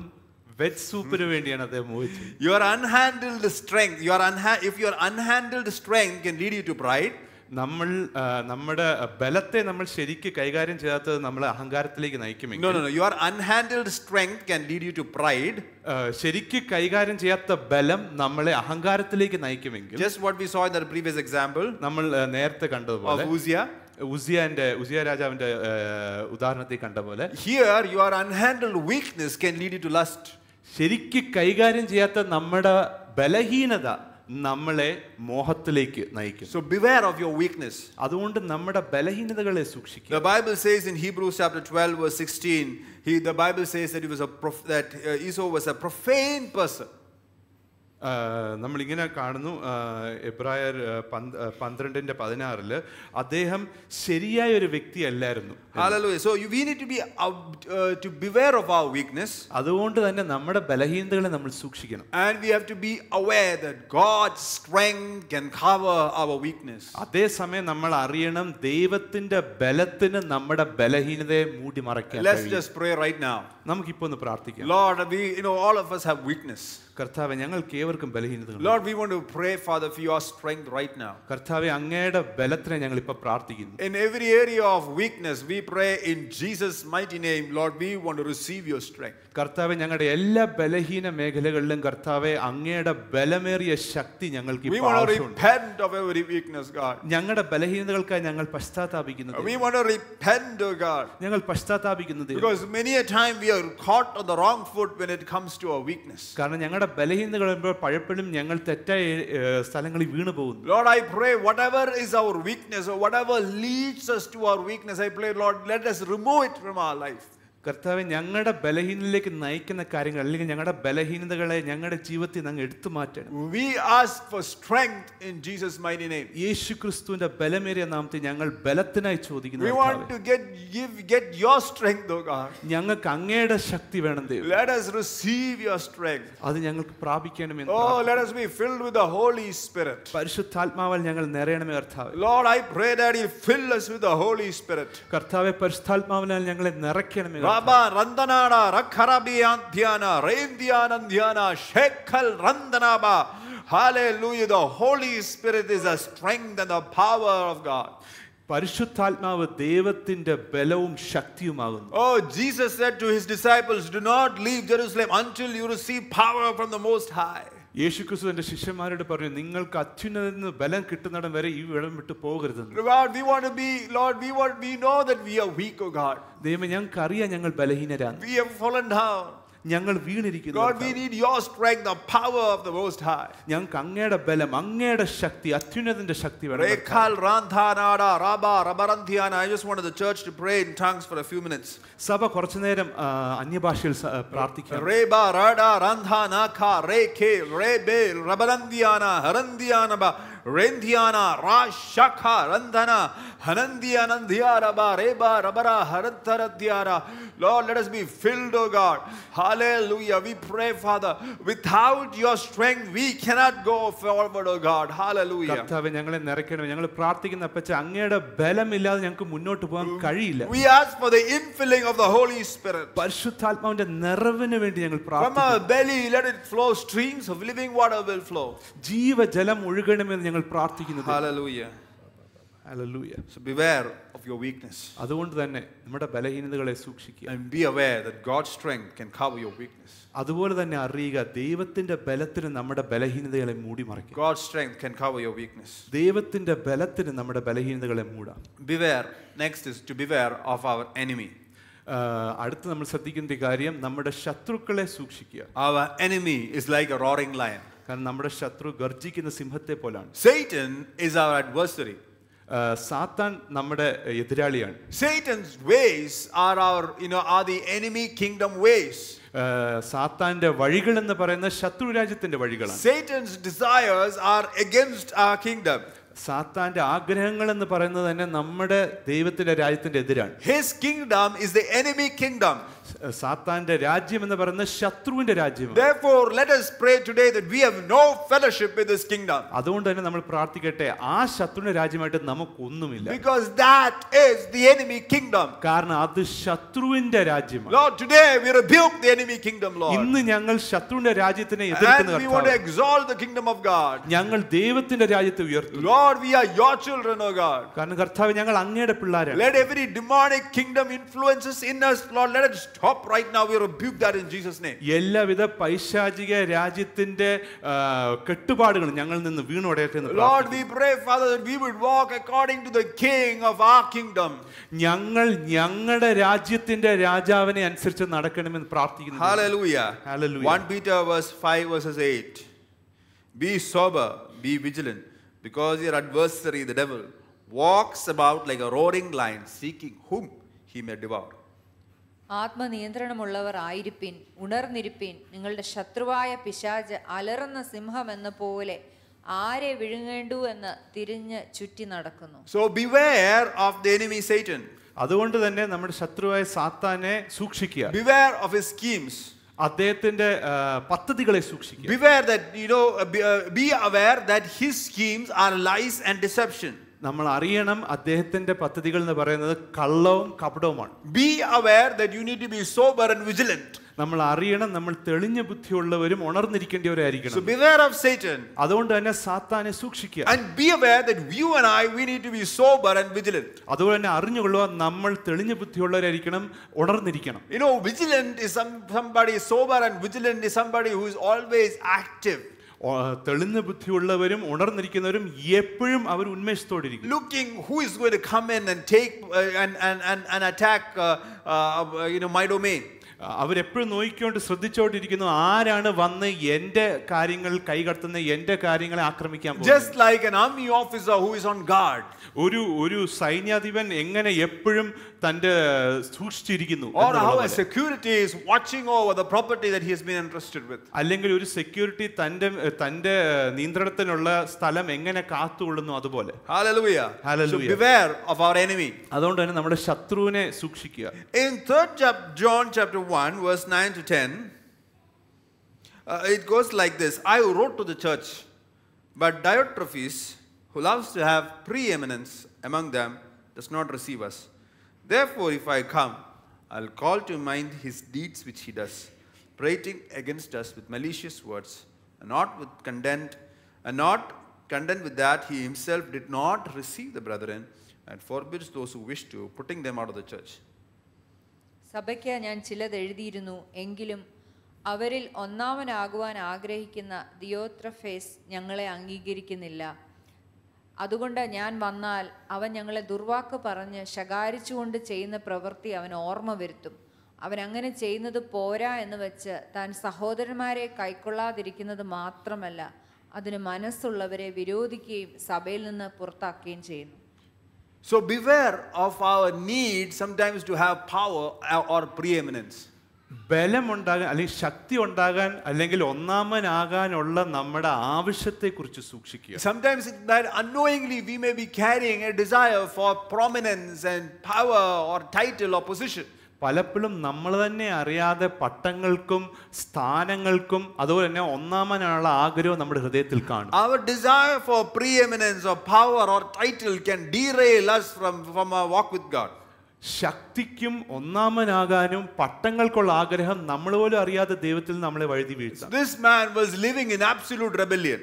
വെറ്റ്സൂപ്പിന് വേണ്ടിയാണ് അദ്ദേഹം മോഹിച്ചത് ആർ അൺഹാൻഡിൽഡ് സ്ട്രെങ്ത് യുവർ അൺഹാ if our unhandled strength can lead you to pride നമ്മൾ നമ്മുടെ ബലത്തെ നമ്മൾ ശരിക്ക് കൈകാര്യം ചെയ്യാത്തത് നമ്മളെ അഹങ്കാരത്തിലേക്ക് നയിക്കുമെങ്കിൽ our unhandled strength can lead you to pride ശരിക്ക് കൈകാര്യം ചെയ്യാത്ത ബലം നമ്മളെ അഹങ്കാരത്തിലേക്ക് നയിക്കുമെങ്കിൽ just what we saw in the previous example നമ്മൾ നേരത്തെ കണ്ടതുപോലെ ഊസിയ ഉസിയാന്റെ ഉസിയ രാജാവിന്റെ ഉദാഹരണത്തിൽ കണ്ട പോലെ here our unhandled weakness can lead you to lust ശരിക്ക് കൈകാര്യം ചെയ്യാത്ത നമ്മുടെ ബലഹീനത നമ്മളെ മോഹത്തിലേക്ക് നയിക്കും so beware of your weakness അതുകൊണ്ട് നമ്മുടെ ബലഹീനതകളെ സൂക്ഷിക്കുക the bible says in hebrews chapter 12 verse 16 he the bible says that he was a uh, profane person നമ്മളിങ്ങനെ കാണുന്നു എബ്രായർ പന്ത് പന്ത്രണ്ടിൻ്റെ പതിനാറിൽ അദ്ദേഹം ശരിയായ ഒരു അല്ലായിരുന്നു അതുകൊണ്ട് തന്നെ നമ്മുടെ ബലഹീനതകളെ നമ്മൾ സൂക്ഷിക്കണം ആൻഡ് വി അതേസമയം നമ്മൾ അറിയണം ദൈവത്തിന്റെ ബലത്തിന് നമ്മുടെ ബലഹീനതയെ മൂടി മറക്കാം ലെറ്റ്സ് ജസ്റ്റ് റൈറ്റ് നൗ നമുക്ക് ഇപ്പോൾ ഒന്ന് പ്രാർത്ഥിക്കാം ലോർഡ് ഞങ്ങൾ you know us have weakness കർത്താവേ Lord, we want to pray, Father, for your strength right now. കർത്താവെ അങ്ങയുടെ ബലത്തിനെ ഞങ്ങൾ ഇപ്പൊ പ്രാർത്ഥിക്കുന്നു In every area of weakness, we pray in Jesus' mighty name, Lord, we want to receive your strength. കർത്താവെ ഞങ്ങളുടെ എല്ലാ ബലഹീന മേഖലകളിലും കർത്താവെ അങ്ങയുടെ ബലമേറിയ ശക്തി ഞങ്ങൾക്ക് We want to repent of every weakness, God. ഞങ്ങളുടെ ബലഹീനതകൾക്കായി ഞങ്ങൾ പശ്ചാത്താപിക്കുന്നത് We want to repent, oh God. ഞങ്ങൾ പശ്ചാത്താപിക്കുന്നത് Because many a time we are caught on the wrong foot when it comes to our weakness. കാരണം ഞങ്ങളുടെ ബലഹീനതകൾ Lord, I pray whatever is our weakness or whatever leads us to our weakness, I pray, Lord, let us remove it from our life. കർത്താവ് ഞങ്ങളുടെ ബലഹീനതയിലേക്ക് നയിക്കുന്ന കാര്യങ്ങൾ അല്ലെങ്കിൽ ഞങ്ങളുടെ ബലഹീനതകളെ ഞങ്ങളുടെ ജീവിതത്തിൽ നിന്ന് എടുത്തു മാറ്റണം യേശു ക്രിസ്തുവിന്റെ യേശുക്രിസ്തുവിന്റെ ബലമേറിയ നാമത്തിൽ ഞങ്ങൾ ബലത്തിനായി ചോദിക്കുന്നു ഞങ്ങൾക്ക് അങ്ങയുടെ ശക്തി വേണം us receive your strength അത് ഞങ്ങൾക്ക് പ്രാപിക്കണമെന്ന് ഓ oh, us be filled with the holy spirit ഞങ്ങൾ നിറയണമേ കർത്താവ് കർത്താവെ us with the holy spirit കർത്താവേ പരിശുദ്ധാത്മാവിനാൽ ഞങ്ങളെ നിറയ്ക്കണമേ Raba Randanara Rakharabian Diana Rendiana Diana Shekhal Randanaba Hallelujah the Holy Spirit is the strength and the power of God. Oh, Jesus said to his disciples, Do not leave Jerusalem until you receive power from the Most High. യേശുക്രിസ്തു തന്റെ ശിഷ്യന്മാരോട് പറഞ്ഞു നിങ്ങൾക്ക് അത്യുന്നതിൽ നിന്ന് ബലം കിട്ടുന്നിടം വരെ ഈ ഇടം വിട്ടു പോകരുത് ദൈവം ഞങ്ങൾക്ക് അറിയാം ഞങ്ങൾ ബലഹീനരാണ് ഞങ്ങൾ വീണിരിക്കുന്നു God we need your strength the power of the most high ഞങ്ങൾക്ക് അങ്ങയുടെ ബലം അങ്ങയുടെ ശക്തി അത്യുന്നതന്റെ ശക്തി വേണം റാബ സഭ കുറച്ചു നേരം അന്യഭാഷയിൽ പ്രാർത്ഥിക്കാം ರೆಂಧಿಯಾನ ರಾ ಶಾಖ ರಂಧನ ಹನಂದಿಯ ನಂದಿಯ ರಬ ರೇಬ ರಬರ ಹರಂತರದ್ಯಾರ Lord, let us be filled, O God. Hallelujah. We pray, Father. Without your strength, we cannot go forward, O God. Hallelujah. കർത്താവെ ഞങ്ങളെ നിറയ്ക്കണമേ ഞങ്ങൾ പ്രാർത്ഥിക്കുന്ന അപ്പച്ച അങ്ങയുടെ ബലമില്ലാതെ ഞങ്ങൾക്ക് മുന്നോട്ട് പോകാൻ കഴിയില്ല. We ask for the infilling of the Holy Spirit. പരിശുദ്ധാത്മാവിന്റെ നിറവിന് വേണ്ടി ഞങ്ങൾ പ്രാർത്ഥിക്കുന്നു. From our belly let it flow streams of living water will flow. ജീവജലം ഒഴുകണമെന്ന് ഞങ്ങൾ പ്രാർത്ഥിക്കുന്നത് Hallelujah. Hallelujah. So beware of your weakness. And be aware that God's strength can cover your weakness. God's strength can cover your weakness. Beware. Next is to beware of our enemy. അടുത്ത് നമ്മൾ ശ്രദ്ധിക്കുന്ന കാര്യം നമ്മുടെ ശത്രുക്കളെ സൂക്ഷിക്കുക. Our enemy is like a roaring lion. കാരണം നമ്മുടെ ശത്രു ഗർജിക്കുന്ന സിംഹത്തെ പോലാണ് സെയ്റ്റൻ ഇസ് അവർ അഡ്വേഴ്സറി സാത്താൻ നമ്മുടെ എതിരാളിയാണ് Satan's ways are our you know are the enemy kingdom ways സാത്താന്റെ വഴികൾ എന്ന് പറയുന്ന ശത്രു രാജ്യത്തിന്റെ വഴികളാണ് Satan's desires are against a kingdom സാത്താന്റെ ആഗ്രഹങ്ങൾ എന്ന് പറയുന്നത് തന്നെ നമ്മുടെ ദൈവത്തിന്റെ രാജ്യത്തിന്റെ എതിരാണ് his kingdom is the enemy kingdom സാത്താന്റെ രാജ്യം എന്ന് പറയുന്നത് ശത്രുവിന്റെ രാജ്യം Therefore, let us pray today that we have no fellowship with this kingdom. അതുകൊണ്ട് തന്നെ നമ്മൾ പ്രാർത്ഥിക്കട്ടെ ആ ശത്രുവിന്റെ രാജ്യമായിട്ട് നമുക്കൊന്നുമില്ല Because that is the enemy kingdom. കാരണം അത് ശത്രുവിന്റെ രാജ്യമാണ്. Lord, today we rebuke the enemy kingdom, Lord. ഇന്ന് ഞങ്ങൾ ശത്രുവിന്റെ രാജ്യത്തിനെ എതിർക്കുന്നു കർത്താവേ. And we want to exalt the kingdom of God. ഞങ്ങൾ ദൈവത്തിന്റെ രാജ്യത്തെ ഉയർത്തുന്നു. Lord, we are your children, O God. കാരണം കർത്താവേ ഞങ്ങൾ അങ്ങയുടെ പിള്ളേരാണ്. Let every demonic kingdom influences in us, Lord, let it stop right now. We rebuke that in Jesus' name. എല്ലാവിധ പൈശാചിക രാജ്യത്തിന്റെ കെട്ടുപാടുകൾ ഞങ്ങളിൽ നിന്ന് വീണുടയട്ടെ എന്ന് Lord, we pray, Father, that we would walk according to the King of our kingdom. ഞങ്ങൾ ഞങ്ങളുടെ രാജ്യത്തിന്റെ രാജാവിനെ അനുസരിച്ച് നടക്കണമെന്ന് പ്രാർത്ഥിക്കുന്നു Hallelujah. Hallelujah. 1 Peter verse 5 verses 8. Be sober, be vigilant, because your adversary, the devil, walks about like a roaring lion, seeking whom he may devour. ആത്മനിയന്ത്രണമുള്ളവർ ആയിരിപ്പിൻ ഉണർന്നിരിപ്പിൻ നിങ്ങളുടെ ശത്രുവായ പിശാജ് അലറുന്ന എന്ന പോലെ ആരെ വിഴുങ്ങേണ്ടു എന്ന് തിരിഞ്ഞ് ചുറ്റി നടക്കുന്നു so beware of the enemy അതുകൊണ്ട് തന്നെ നമ്മുടെ ശത്രുവായ സാത്താനെ സൂക്ഷിക്കുക ബിവെയർ ഓഫ് ഹിസ് സ്കീംസ് അദ്ദേഹത്തിന്റെ പദ്ധതികളെ സൂക്ഷിക്കുക beware that you know be aware that his schemes are lies and deception നമ്മൾ അറിയണം അദ്ദേഹത്തിന്റെ പദ്ധതികൾ എന്ന് പറയുന്നത് കള്ളവും കപടവുമാണ് be aware that you need to be sober and vigilant നമ്മൾ അറിയണം നമ്മൾ തെളിഞ്ഞ ബുദ്ധിയുള്ളവരും ഉണർന്നിരിക്കേണ്ടവരായിരിക്കണം സോ ബിവെയർ ഓഫ് സേറ്റൻ അതുകൊണ്ട് തന്നെ സാത്താനെ സൂക്ഷിക്കുക and be aware that you and I we need to be sober and vigilant അതുകൊണ്ട് തന്നെ അറിഞ്ഞുകൊള്ളുക നമ്മൾ തെളിഞ്ഞ ബുദ്ധിയുള്ളവരായിരിക്കണം ഉണർന്നിരിക്കണം U know vigilant is somebody sober and vigilant is somebody who is always active തെളിഞ്ഞ ബുദ്ധിയുള്ളവരും ഉണർന്നിരിക്കുന്നവരും എപ്പോഴും അവർ ഇരിക്കും looking who is going to come in and take and and and attack you know my domain അവരെപ്പോഴും നോക്കിക്കൊണ്ട് ശ്രദ്ധിച്ചുകൊണ്ടിരിക്കുന്നു ആരാണ് വന്ന് എന്റെ കാര്യങ്ങൾ കൈകടത്തുന്ന എന്റെ കാര്യങ്ങളെ ആക്രമിക്കാൻ just like army officer who is on guard ഒരു ഒരു സൈന്യാധിപൻ എങ്ങനെ എപ്പോഴും തന്റെ സൂക്ഷിച്ചിരിക്കുന്നു or how a security is watching over the property that he has been entrusted with അല്ലെങ്കിൽ ഒരു സെക്യൂരിറ്റി തന്റെ തന്റെ നിയന്ത്രണത്തിലുള്ള സ്ഥലം എങ്ങനെ കാത്തുകൊള്ളുന്നു അതുപോലെ hallelujah so beware of our enemy അതുകൊണ്ട് തന്നെ നമ്മുടെ ശത്രുവിനെ സൂക്ഷിക്കുക in third john chapter 1 verse 9 to 10 uh, it goes like this I wrote to the church, but Diotrephes, who loves to have preeminence among them, does not receive us. Therefore, if I come, I'll call to mind his deeds which he does, prating against us with malicious words, and not with content, and not content with that he himself did not receive the brethren, and forbids those who wish to, putting them out of the church. സഭയ്ക്ക് ഞാൻ ചിലത് എഴുതിയിരുന്നു എങ്കിലും അവരിൽ ഒന്നാമനാകുവാൻ ആഗ്രഹിക്കുന്ന ദിയോത്രഫേസ് ഞങ്ങളെ അംഗീകരിക്കുന്നില്ല അതുകൊണ്ട് ഞാൻ വന്നാൽ അവൻ ഞങ്ങളെ ദുർവാക്ക് പറഞ്ഞ് ശകാരിച്ചുകൊണ്ട് ചെയ്യുന്ന പ്രവൃത്തി അവൻ ഓർമ്മ വരുത്തും അവൻ അങ്ങനെ ചെയ്യുന്നത് പോരാ എന്ന് വെച്ച് താൻ സഹോദരന്മാരെ കൈക്കൊള്ളാതിരിക്കുന്നത് മാത്രമല്ല അതിന് മനസ്സുള്ളവരെ വിരോധിക്കുകയും സഭയിൽ നിന്ന് പുറത്താക്കുകയും ചെയ്യുന്നു So beware of our need sometimes to have power or preeminence. ബലമുണ്ടാകാൻ അല്ലെങ്കിൽ ശക്തി ഉണ്ടാകാൻ അല്ലെങ്കിൽ ഒന്നാമനാകാനുള്ള നമ്മുടെ ആവശ്യത്തെക്കുറിച്ച് സൂക്ഷിക്കുക sometimes that unknowingly we may be carrying a desire for prominence and power or title or position പലപ്പോഴും നമ്മൾ തന്നെ അറിയാതെ പട്ടങ്ങൾക്കും സ്ഥാനങ്ങൾക്കും അതുപോലെ തന്നെ ഒന്നാമനായുള്ള ആഗ്രഹം നമ്മുടെ ഹൃദയത്തിൽ കാണും our desire for preeminence or power or title can derail us from from our walk with god ശക്തിക്കും ഒന്നാമനാകാനും പട്ടങ്ങൾക്കുള്ള ആഗ്രഹം നമ്മൾ പോലും അറിയാതെ ദൈവത്തിൽ നമ്മളെ വഴുതി വീഴ്ച this man was living in absolute rebellion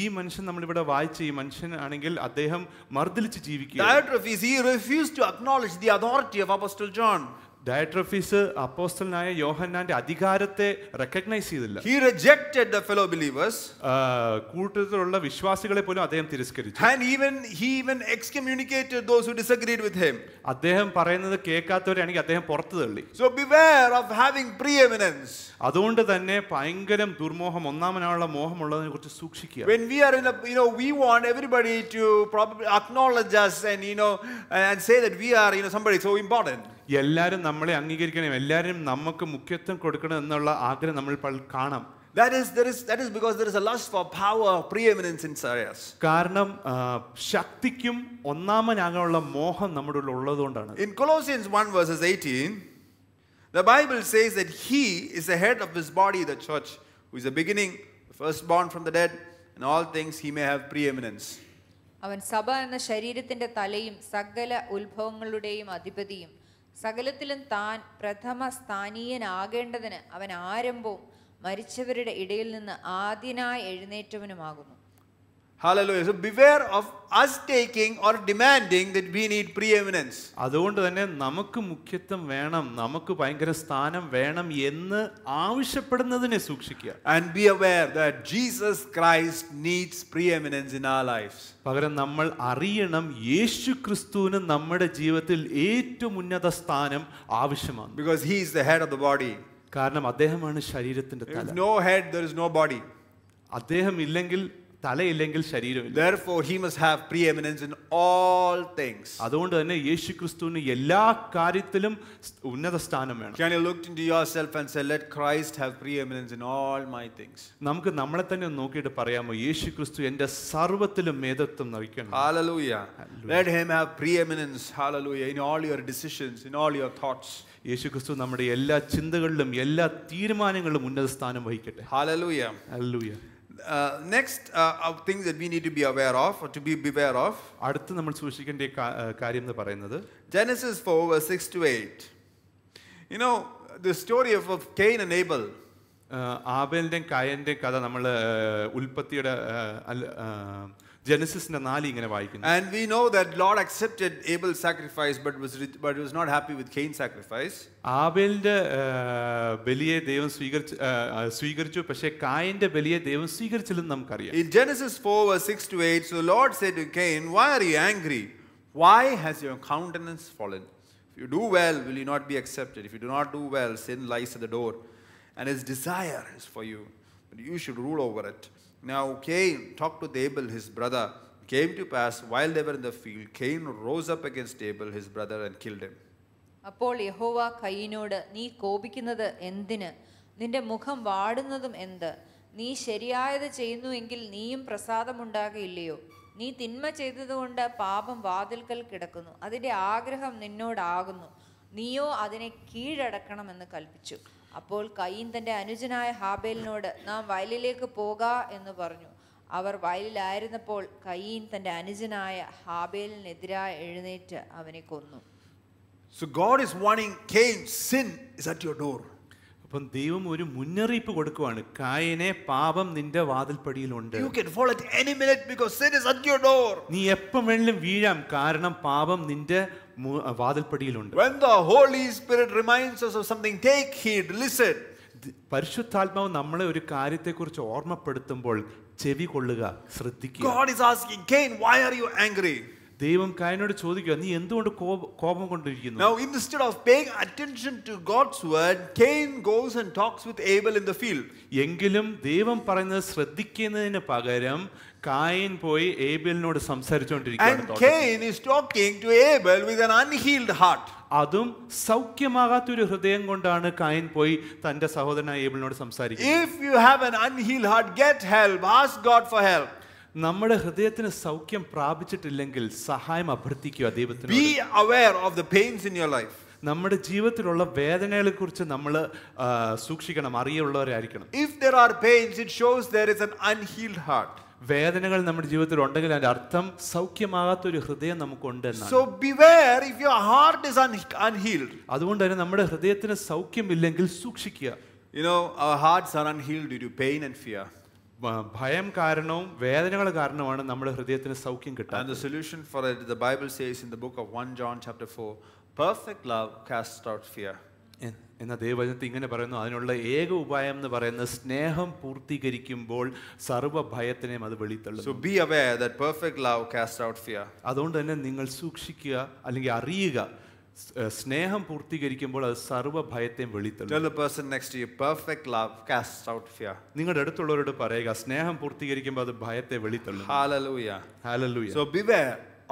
ഈ മനുഷ്യൻ നമ്മളിവിടെ വായിച്ച ഈ മനുഷ്യൻ ആണെങ്കിൽ അദ്ദേഹം മർദ്ദിച്ച് ജീവിക്കുക ഡയട്രഫീസ് അപ്പോസ്റ്റലായ യോഹന്നാന്റെ അധികാരത്തെ റെക്കഗ്നൈസ് ചെയ്തില്ല he rejected the fellow believers കൂട്ടത്തിലുള്ള വിശ്വാസികളെ പോലും അദ്ദേഹം തിരസ്കരിച്ചു and even he even excommunicated those who disagreed with him അദ്ദേഹം പറയുന്നത് കേൾക്കാത്തവരാണെങ്കിൽ അദ്ദേഹം പുറത്തു തള്ളി so beware of having preeminence അതുകൊണ്ട് തന്നെ ഭയങ്കരം ദുർമോഹം ഒന്നാമനായുള്ള മോഹമുള്ളതിനെ കുറിച്ച് സൂക്ഷിക്കുക when we are in you you know we want everybody to probably acknowledge us and you know and say that we are you know somebody so important എല്ലാവരും നമ്മളെ അംഗീകരിക്കണം എല്ലാവരും നമുക്ക് മുഖ്യത്വം കൊടുക്കണം എന്നുള്ള ആഗ്രഹം നമ്മൾ കാണാം That is, there is, that is because there is a lust for power, preeminence in areas. കാരണം ശക്തിക്കും ഒന്നാമനാകാനുള്ള മോഹം നമ്മുടെ ഉള്ളിൽ ഉള്ളതുകൊണ്ടാണ് In Colossians 1 verses 18, the Bible says that he is the head of his body, the church, who is the beginning, the firstborn from the dead, and all things he may have preeminence. അവൻ സഭ എന്ന ശരീരത്തിന്റെ തലയും സകല ഉത്ഭവങ്ങളുടെയും അധിപതിയും സകലത്തിലും താൻ പ്രഥമ സ്ഥാനീയനാകേണ്ടതിന് അവൻ ആരംഭവും മരിച്ചവരുടെ ഇടയിൽ നിന്ന് ആദ്യനായി എഴുന്നേറ്റവനുമാകുന്നു Hallelujah. So beware of us taking or demanding that we need preeminence. അതുകൊണ്ട് തന്നെ നമുക്ക് മുഖ്യത്വം വേണം നമുക്ക് ഭയങ്കര സ്ഥാനം വേണം എന്ന് ആവശ്യപ്പെടുന്നതിനെ സൂക്ഷിക്കുക and be aware that Jesus Christ needs preeminence in our lifes പകരം നമ്മൾ അറിയണം യേശു ക്രിസ്തുവിന് നമ്മുടെ ജീവിതത്തിൽ ഏറ്റവും ഉന്നത സ്ഥാനം ആവശ്യമാണ് because he is the head of the body കാരണം അദ്ദേഹമാണ് ശരീരത്തിന്റെ no head there is no body അദ്ദേഹം ഇല്ലെങ്കിൽ തലയില്ലെങ്കിൽ ശരീരമില്ല therefore he must have preeminence in all things അതുകൊണ്ട് തന്നെ യേശുക്രിസ്തുവിന് എല്ലാ കാര്യത്തിലും ഉന്നത സ്ഥാനം വേണം can you look into yourself and say let christ have preeminence in all my things നമുക്ക് നമ്മളെ തന്നെ നോക്കിയിട്ട് പറയാമോ യേശുക്രിസ്തു എൻ്റെ സർവ്വത്തിലും മേധത്വം നയിക്കണം hallelujah let him have preeminence hallelujah in all your decisions in all your thoughts യേശുക്രിസ്തു നമ്മുടെ എല്ലാ ചിന്തകളിലും എല്ലാ തീരുമാനങ്ങളിലും ഉന്നത സ്ഥാനം വഹിക്കട്ടെ hallelujah hallelujah uh, next uh, uh, things that we need to be aware of or to be beware of അടുത്ത നമ്മൾ സൂക്ഷിക്കേണ്ട കാര്യം എന്ന് പറയുന്നത് Genesis 4 verse 6 to 8 you know the story of, of Cain and Abel ആബേലിന്റെയും കായന്റെയും കഥ നമ്മൾ ഉൽപ്പത്തിയുടെ ജനസിന്റെ നാല് And we know that Lord accepted Abel's sacrifice but was but was not happy with Cain's sacrifice. ആബേലിന്റെ ഏഹ്, ബലിയെ ദൈവം സ്വീകരിച്ചു ഏഹ്, സ്വീകരിച്ചു പക്ഷേ കായന്റെ ബലിയെ ദൈവം സ്വീകരിച്ചില്ലെന്ന് നമുക്കറിയാം In Genesis 4 verse 6 to 8, so Lord said to Cain, Why are you angry? Why has your countenance fallen? If you do well, will you not be accepted? If you do not do well, sin lies at the door, and his desire is for you, but you should rule over it. Now Cain talked to Abel, his brother. came to pass while they were in the field, Cain rose up against Abel, his brother, and killed him. അപ്പോൾ യഹോവ കയ്യനോട് നീ കോപിക്കുന്നത് എന്തിന് നിന്റെ മുഖം വാടുന്നതും എന്ത് നീ ശരിയായത് ചെയ്യുന്നുവെങ്കിൽ നീയും പ്രസാദമുണ്ടാകയില്ലയോ നീ തിന്മ ചെയ്തതുകൊണ്ട് പാപം വാതിൽക്കൽ കിടക്കുന്നു അതിൻ്റെ ആഗ്രഹം നിന്നോടാകുന്നു നീയോ അതിനെ കീഴടക്കണമെന്ന് കൽപ്പിച്ചു അപ്പോൾ കയ്യൻ തൻ്റെ അനുജനായ ഹാബേലിനോട് നാം വയലിലേക്ക് പോകാ എന്ന് പറഞ്ഞു അവർ വയലിലായിരുന്നപ്പോൾ കയ്യീൻ തൻ്റെ അനുജനായ ഹാബേലിനെതിരായ എഴുന്നേറ്റ് അവനെ കൊന്നു So God is warning Cain, sin is at your door. അപ്പം ദൈവം ഒരു മുന്നറിയിപ്പ് കൊടുക്കുവാണ് കായനെ പാപം നിന്റെ വാതിൽപ്പടിയിലുണ്ട് You can fall at any minute because sin is at your door. നീ എപ്പം വേണമെങ്കിലും വീഴാം കാരണം പാപം നിന്റെ വാതിൽപ്പടിയിലുണ്ട് When the Holy Spirit reminds us of something, take heed, listen. പരിശുദ്ധാത്മാവ് നമ്മളെ ഒരു കാര്യത്തെക്കുറിച്ച് ഓർമ്മപ്പെടുത്തുമ്പോൾ ചെവി കൊള്ളുക ശ്രദ്ധിക്കുക God is asking, Cain, why are you angry? now instead of paying attention to god's word cain goes and talks with abel in the field എങ്കിലും ദൈവം പറയുന്നത് ശ്രദ്ധിക്കുന്നതിന് പകരം കായൻ പോയി ഏബലിനോട് സംസാരിച്ചുകൊണ്ടിരിക്കുകയാണ് and cain is talking to abel with an unhealed heart അതും സൗഖ്യമാകാത്ത ഒരു ഹൃദയം കൊണ്ടാണ് കായൻ പോയി തന്റെ സഹോദരനായ ഏബിളിനോട് സംസാരിക്കുന്നത് if you have an unhealed heart get help ask god for help നമ്മുടെ ഹൃദയത്തിന് സൗഖ്യം പ്രാപിച്ചിട്ടില്ലെങ്കിൽ സഹായം അഭ്യർത്ഥിക്കുക ദൈവത്തിന് be aware of the pains in your life നമ്മുടെ ജീവിതത്തിലുള്ള വേദനകളെ കുറിച്ച് നമ്മൾ സൂക്ഷിക്കണം അറിയുള്ളവരായിരിക്കണം if there are pains it shows there is an unhealed heart വേദനകൾ നമ്മുടെ ജീവിതത്തിൽ ഉണ്ടെങ്കിൽ അതിന്റെ അർത്ഥം സൗഖ്യമാകാത്ത ഒരു ഹൃദയം നമുക്കുണ്ട് so beware if your heart is unhealed അതുകൊണ്ട് തന്നെ നമ്മുടെ ഹൃദയത്തിന് സൗഖ്യമില്ലെങ്കിൽ സൂക്ഷിക്കുക you know hearts are unhealed to pain and fear ഭയം കാരണവും വേദനകൾ കാരണമാണ് നമ്മുടെ ഹൃദയത്തിന് സൗഖ്യം കിട്ടുന്നത് എന്ന ദേവചനത്തിൽ ഇങ്ങനെ പറയുന്നു അതിനുള്ള ഏക ഉപായം എന്ന് പറയുന്നത് സ്നേഹം പൂർത്തീകരിക്കുമ്പോൾ സർവ്വ ഭയത്തിനെയും അത് വെളിത്തള്ളു അതുകൊണ്ട് തന്നെ നിങ്ങൾ സൂക്ഷിക്കുക അല്ലെങ്കിൽ അറിയുക സ്നേഹം പൂർത്തീകരിക്കുമ്പോൾ അത് സർവ്വ ഭയത്തെയും വെളിത്തള്ളും നിങ്ങളുടെ അടുത്തുള്ളവരോട് പറയുക സ്നേഹം പൂർത്തീകരിക്കുമ്പോൾ അത് ഭയത്തെ വെളിത്തള്ളും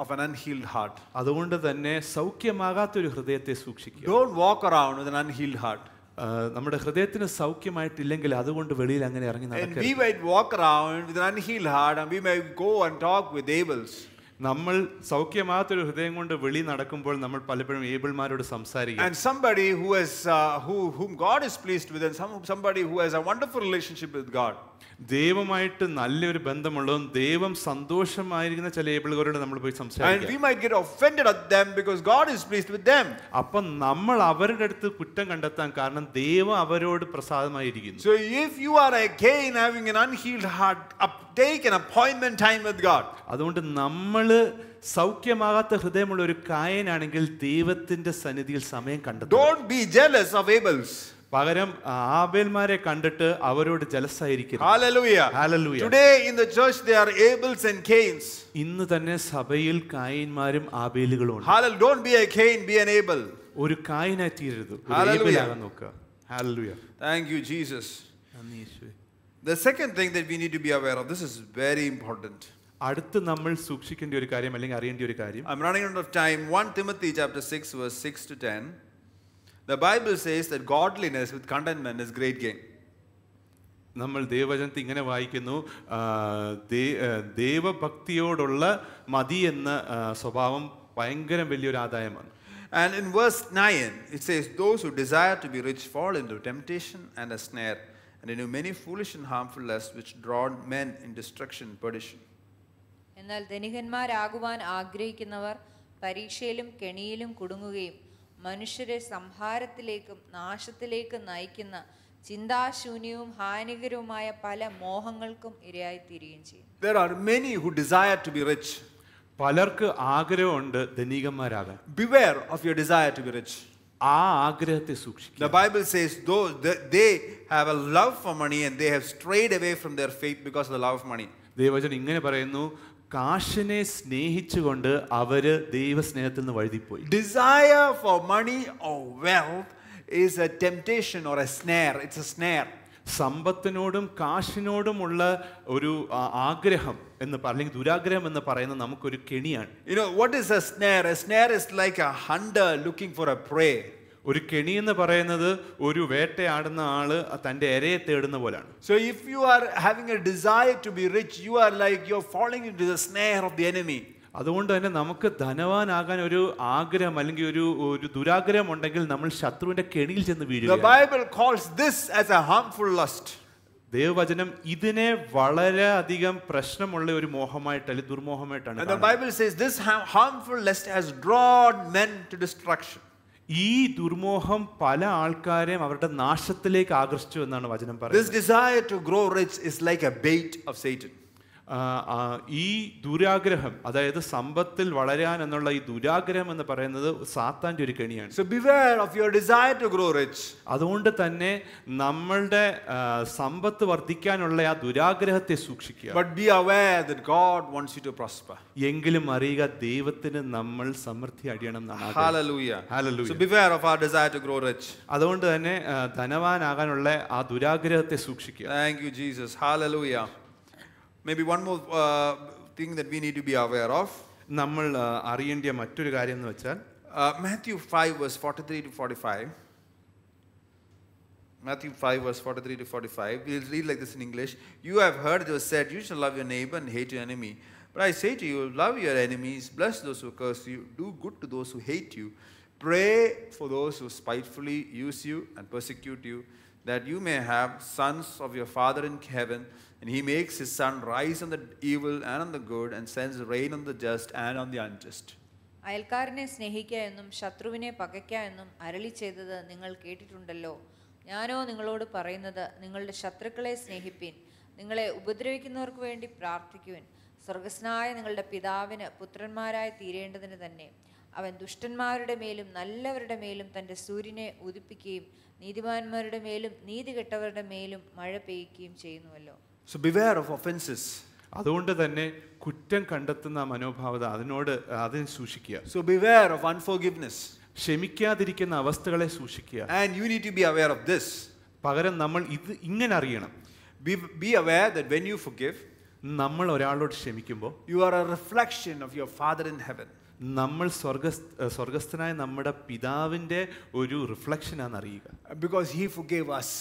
Of an unhealed heart. അതുകൊണ്ട് തന്നെ സൗഖ്യമാകാത്ത ഒരു ഹൃദയത്തെ സൂക്ഷിക്കുക Don't walk around with an unhealed heart. നമ്മുടെ ഹൃദയത്തിന് സൗഖ്യമായിട്ടില്ലെങ്കിൽ അതുകൊണ്ട് വെളിയിൽ അങ്ങനെ ഇറങ്ങി നടക്കുക നമ്മൾ സൗഖ്യമാകാത്തൊരു ഹൃദയം കൊണ്ട് വെളി നടക്കുമ്പോൾ നമ്മൾ പലപ്പോഴും ഏബിൾമാരോട് സംസാരിക്കും and somebody who is uh, who whom god is pleased with and some, somebody who has a wonderful relationship with god ദൈവമായിട്ട് നല്ലൊരു ബന്ധമുള്ളതും ദൈവം സന്തോഷമായിരിക്കുന്ന ചില ഏബിളുകാരോട് നമ്മൾ പോയി സംസാരിക്കും അപ്പൊ നമ്മൾ അവരുടെ അടുത്ത് കുറ്റം കണ്ടെത്താൻ കാരണം ദൈവം അവരോട് പ്രസാദമായിരിക്കുന്നു സോ ഇഫ് യു ആർ അതുകൊണ്ട് നമ്മൾ സൗഖ്യമാകാത്ത ഹൃദയമുള്ള ഒരു കായനാണെങ്കിൽ ദൈവത്തിന്റെ സന്നിധിയിൽ സമയം കണ്ടെത്തും ഡോണ്ട് ബി ജെലസ് പകരം ആബേൽമാരെ കണ്ടിട്ട് അവരോട് ജലസായിരിക്കും ഇന്ന് തന്നെ സഭയിൽ കായന്മാരും ആബേലുകളും ഒരു കായനായി തീരരുത് thank you Jesus The second thing that we need to be aware of, this is very important. അടുത്ത് നമ്മൾ സൂക്ഷിക്കേണ്ട ഒരു കാര്യം അല്ലെങ്കിൽ അറിയേണ്ട ഒരു കാര്യം I'm running out of time. 1 Timothy chapter 6 verse 6 to 10. The Bible says that godliness with contentment is great gain. നമ്മൾ ദൈവവചനത്തെ ഇങ്ങനെ വായിക്കുന്നു ദൈവഭക്തിയോടുള്ള മതി എന്ന സ്വഭാവം ഭയങ്കര വലിയൊരു ആദായമാണ് And in verse 9, it says, Those who desire to be rich fall into temptation and a snare, and into many foolish and harmful lusts which draw men in destruction, perdition. എന്നാൽ ധനികന്മാരാകുവാൻ ആഗ്രഹിക്കുന്നവർ പരീക്ഷയിലും കെണിയിലും കുടുങ്ങുകയും മനുഷ്യരെ സംഹാരത്തിലേക്കും നാശത്തിലേക്കും നയിക്കുന്ന ചിന്താശൂന്യവും ഹാനികരവുമായ പല മോഹങ്ങൾക്കും ഇരയായി ഇരയായിത്തീരുകയും ചെയ്യും പലർക്ക് ആഗ്രഹമുണ്ട് ധനികന്മാരാകാൻ ആ ആഗ്രഹത്തെ സൂക്ഷിക്കുക the Bible says though they have a love for money and they have strayed away from their faith because of the love of money ദൈവജൻ ഇങ്ങനെ പറയുന്നു കാശിനെ സ്നേഹിച്ചുകൊണ്ട് അവര് ദൈവസ്നേഹത്തിൽ നിന്ന് വഴുതിപ്പോയി desire for money or wealth is a temptation or a snare it's a snare സമ്പത്തിനോടും കാശിനോടുമുള്ള ഒരു ആഗ്രഹം എന്ന് അല്ലെങ്കിൽ ദുരാഗ്രഹം എന്ന് പറയുന്നത് നമുക്കൊരു കെണിയാണ് you know what is a snare a snare is like a hunter looking for a prey ഒരു കെണി എന്ന് പറയുന്നത് ഒരു വേട്ടയാടുന്ന ആള് തന്റെ ഇരയെ തേടുന്ന പോലാണ് so if you are having a desire to be rich you are like you are following into the snare of the enemy അതുകൊണ്ട് തന്നെ നമുക്ക് ധനവാനാകാൻ ഒരു ആഗ്രഹം അല്ലെങ്കിൽ ഒരു ഒരു ദുരാഗ്രഹം ഉണ്ടെങ്കിൽ നമ്മൾ ശത്രുവിന്റെ കെണിയിൽ ചെന്ന് വീഴുക Bible calls this as a harmful lust ദേവവചനം ഇതിനെ വളരെ അധികം പ്രശ്നമുള്ള ഒരു മോഹമായിട്ട് അല്ലെങ്കിൽ ദുർമോഹമായിട്ടാണ് Bible says this harmful lust has drawed men to destruction ഈ ദുർമോഹം പല ആൾക്കാരെയും അവരുടെ നാശത്തിലേക്ക് ആകർഷിച്ചു എന്നാണ് വചനം പറയുന്നത് this desire to grow rich is like a bait of Satan ഈ ദുരാഗ്രഹം അതായത് സമ്പത്തിൽ വളരാൻ എന്നുള്ള ഈ ദുരാഗ്രഹം എന്ന് പറയുന്നത് സാത്താൻ്റെ ഒരു കെണിയാണ് so beware of your desire to grow rich അതുകൊണ്ട് തന്നെ നമ്മളുടെ സമ്പത്ത് വർദ്ധിക്കാനുള്ള ആ ദുരാഗ്രഹത്തെ സൂക്ഷിക്കുക but be aware that God wants you to prosper എങ്കിലും അറിയുക ദൈവത്തിന് നമ്മൾ സമൃദ്ധി അടിയണം hallelujah hallelujah so beware of our desire to grow rich അതുകൊണ്ട് തന്നെ ധനവാനാകാനുള്ള ആ ദുരാഗ്രഹത്തെ സൂക്ഷിക്കുക thank you Jesus hallelujah Maybe one more uh, thing that we need to be aware of. Namal അറിയേണ്ട മറ്റൊരു കാര്യം എന്ന് വെച്ചാൽ Matthew five verse forty three to Matthew 5, verse 43 to 45. We'll read like this in English. You have heard it was said, You should love your neighbor and hate your enemy. But I say to you, love your enemies, bless those who curse you, do good to those who hate you, pray for those who spitefully use you and persecute you, that you may have sons of your Father in heaven. And he makes his sun rise on the evil and on the good, and sends rain on the just and on the unjust. അയൽക്കാരനെ സ്നേഹിക്കുക എന്നും ശത്രുവിനെ പകയ്ക്കുക എന്നും അരളി ചെയ്തത് നിങ്ങൾ കേട്ടിട്ടുണ്ടല്ലോ ഞാനോ നിങ്ങളോട് പറയുന്നത് നിങ്ങളുടെ ശത്രുക്കളെ സ്നേഹിപ്പീൻ നിങ്ങളെ ഉപദ്രവിക്കുന്നവർക്ക് വേണ്ടി പ്രാർത്ഥിക്കുവിൻ സ്വർഗസ്നായ നിങ്ങളുടെ പിതാവിന് പുത്രന്മാരായി തീരേണ്ടതിന് തന്നെ അവൻ ദുഷ്ടന്മാരുടെ മേലും നല്ലവരുടെ മേലും തൻ്റെ സൂര്യനെ ഉദിപ്പിക്കുകയും നീതിമാന്മാരുടെ മേലും നീതി കെട്ടവരുടെ മേലും മഴ പെയ്യുകയും ചെയ്യുന്നുവല്ലോ സോ ബിവെയർ ഓഫ് ഒഫൻസസ് അതുകൊണ്ട് തന്നെ കുറ്റം കണ്ടെത്തുന്ന മനോഭാവത അതിനോട് അതിനെ സൂക്ഷിക്കുക സോ ബിവെയർ ഓഫ് അൺഫോർഗിവ്നെസ് ക്ഷമിക്കാതിരിക്കുന്ന അവസ്ഥകളെ സൂക്ഷിക്കുക and you need to be aware of this പകരം നമ്മൾ ഇത് ഇങ്ങനെ അറിയണം be be aware that when you forgive നമ്മൾ ഒരാളോട് ക്ഷമിക്കുമ്പോൾ you are a reflection of your Father in heaven നമ്മൾ സ്വർഗ സ്വർഗസ്ഥനായ നമ്മുടെ പിതാവിന്റെ ഒരു റിഫ്ലക്ഷനാണെന്ന് അറിയുക ബിക്കോസ് ഹി ഫുഗേവ് അസ്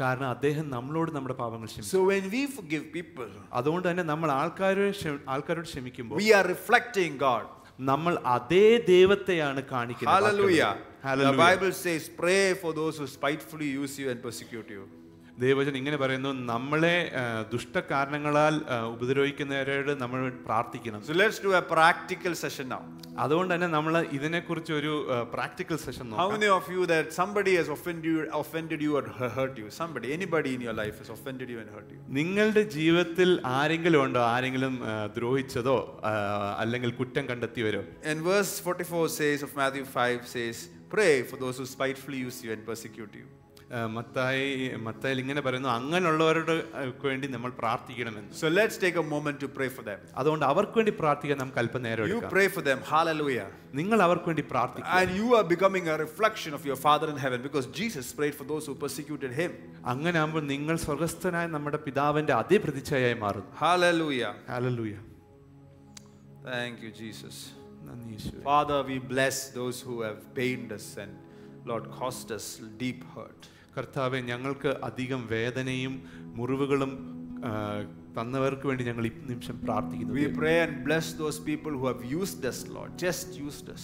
കാരണം അദ്ദേഹം നമ്മളോട് നമ്മുടെ പാപങ്ങൾ so when we forgive people അതുകൊണ്ട് തന്നെ നമ്മൾ ആൾക്കാരോട് ആൾക്കാരോട് ക്ഷമിക്കുമ്പോൾ വി ആർ റിഫ്ലക്റ്റിംഗ് ഗോഡ് നമ്മൾ അതേ ദൈവത്തെയാണ് കാണിക്കുന്നത് Bible says pray for those who spitefully use you and persecute you ദൈവവചനം ഇങ്ങനെ പറയുന്നു നമ്മളെ ദുഷ്ടകാരണങ്ങളാൽ ഉപദ്രവിക്കുന്നവരോട് നമ്മൾ പ്രാർത്ഥിക്കണം so let's do a practical session now അതുകൊണ്ട് തന്നെ നമ്മൾ ഇതിനെക്കുറിച്ച് ഒരു practical session how many of you that somebody has offend you offended you or hurt you somebody anybody in your life has offended you and hurt you നിങ്ങളുടെ ജീവിതത്തിൽ ആരെങ്കിലും ഉണ്ടോ ആരെങ്കിലും ദ്രോഹിച്ചതോ അല്ലെങ്കിൽ കുറ്റം കണ്ടെത്തിയവരോ and verse 44 says of Matthew 5 says pray for those who spitefully use you and persecute you മത്തായി മത്തായിൽ ഇങ്ങനെ പറയുന്നു അങ്ങനെയുള്ളവരുടെ വേണ്ടി നമ്മൾ പ്രാർത്ഥിക്കണമെന്ന് so let's take a moment to pray for them അതുകൊണ്ട് അവർക്ക് വേണ്ടി പ്രാർത്ഥിക്കാൻ നമുക്ക് അല്പം നേരം you pray for them hallelujah നിങ്ങൾ അവർക്ക് വേണ്ടി പ്രാർത്ഥിക്കുക and you are becoming a reflection of your Father in heaven because Jesus prayed for those who persecuted him അങ്ങനെ ആകുമ്പോൾ നിങ്ങൾ സ്വർഗ്ഗസ്ഥനായ നമ്മുടെ പിതാവിന്റെ അതേ പ്രതിച്ഛായയായി മാറുന്നു hallelujah hallelujah thank you Jesus Father, we bless those who have pained us and, Lord, caused us deep hurt. കർത്താവെ ഞങ്ങൾക്ക് അധികം വേദനയും മുറിവുകളും തന്നവർക്ക് വേണ്ടി ഞങ്ങൾ ഈ നിമിഷം പ്രാർത്ഥിക്കുന്നു we pray and bless those people who have used us lord just used us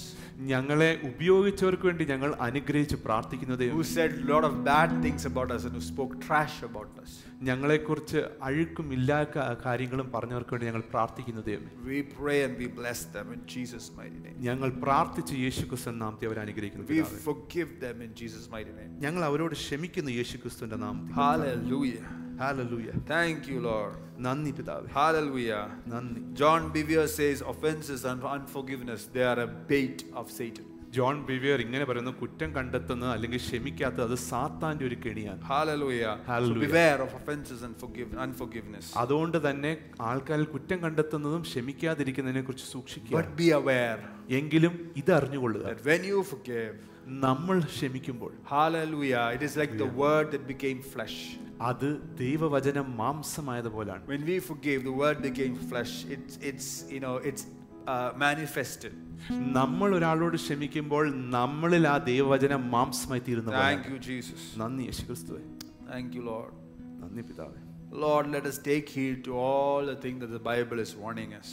ഞങ്ങളെ ഉപയോഗിച്ചവർക്ക് വേണ്ടി ഞങ്ങൾ അനുഗ്രഹിച്ച് പ്രാർത്ഥിക്കുന്നു who said lot of bad things about us and who spoke trash about us ഞങ്ങളെക്കുറിച്ച് അഴുക്കും എല്ലാ കാര്യങ്ങളും പറഞ്ഞവർക്ക് വേണ്ടി ഞങ്ങൾ പ്രാർത്ഥിക്കുന്നു ദൈവമേ we pray and we bless them in jesus mighty name ഞങ്ങൾ പ്രാർത്ഥിച്ച് യേശുക്രിസ്തു നാമത്തിൽ അവരെ അനുഗ്രഹിക്കുന്നു we forgive them in jesus mighty name ഞങ്ങൾ അവരോട് ക്ഷമിക്കുന്നു യേശുക്രിസ്തുവിന്റെ നാമത്തിൽ hallelujah Hallelujah. Thank you, Lord. നന്ദി പിതാവേ Hallelujah. നന്ദി John Bevere says offenses and unforgiveness they are a bait of Satan. John Bevere ഇങ്ങനെ പറയുന്നു കുറ്റം കണ്ടെത്തുന്നത് അല്ലെങ്കിൽ ക്ഷമിക്കാത്തത് അത് സാത്താന്റെ ഒരു കെണിയാണ് അതുകൊണ്ട് തന്നെ ആൾക്കാരിൽ കുറ്റം കണ്ടെത്തുന്നതും ക്ഷമിക്കാതിരിക്കുന്നതിനെ കുറിച്ച് സൂക്ഷിക്കുക എങ്കിലും ഇത് അറിഞ്ഞുകൊള്ളുക നമ്മൾ ക്ഷമിക്കുമ്പോൾ it is like the word that became flesh അത് ദൈവവചനം മാംസമായതുപോലാണ് when we forgave the word became flesh it's it's you know it's uh, manifested നമ്മൾ ഒരാളോട് ക്ഷമിക്കുമ്പോൾ നമ്മളിൽ ആ ദൈവവചനം മാംസമായി തീരുന്നു താങ്ക് യു ജീസസ് നന്ദി യേശുക്രിസ്തുവേ താങ്ക് യു ലോർഡ് നന്ദി പിതാവേ Lord let us take heed to all the thing that the bible is warning us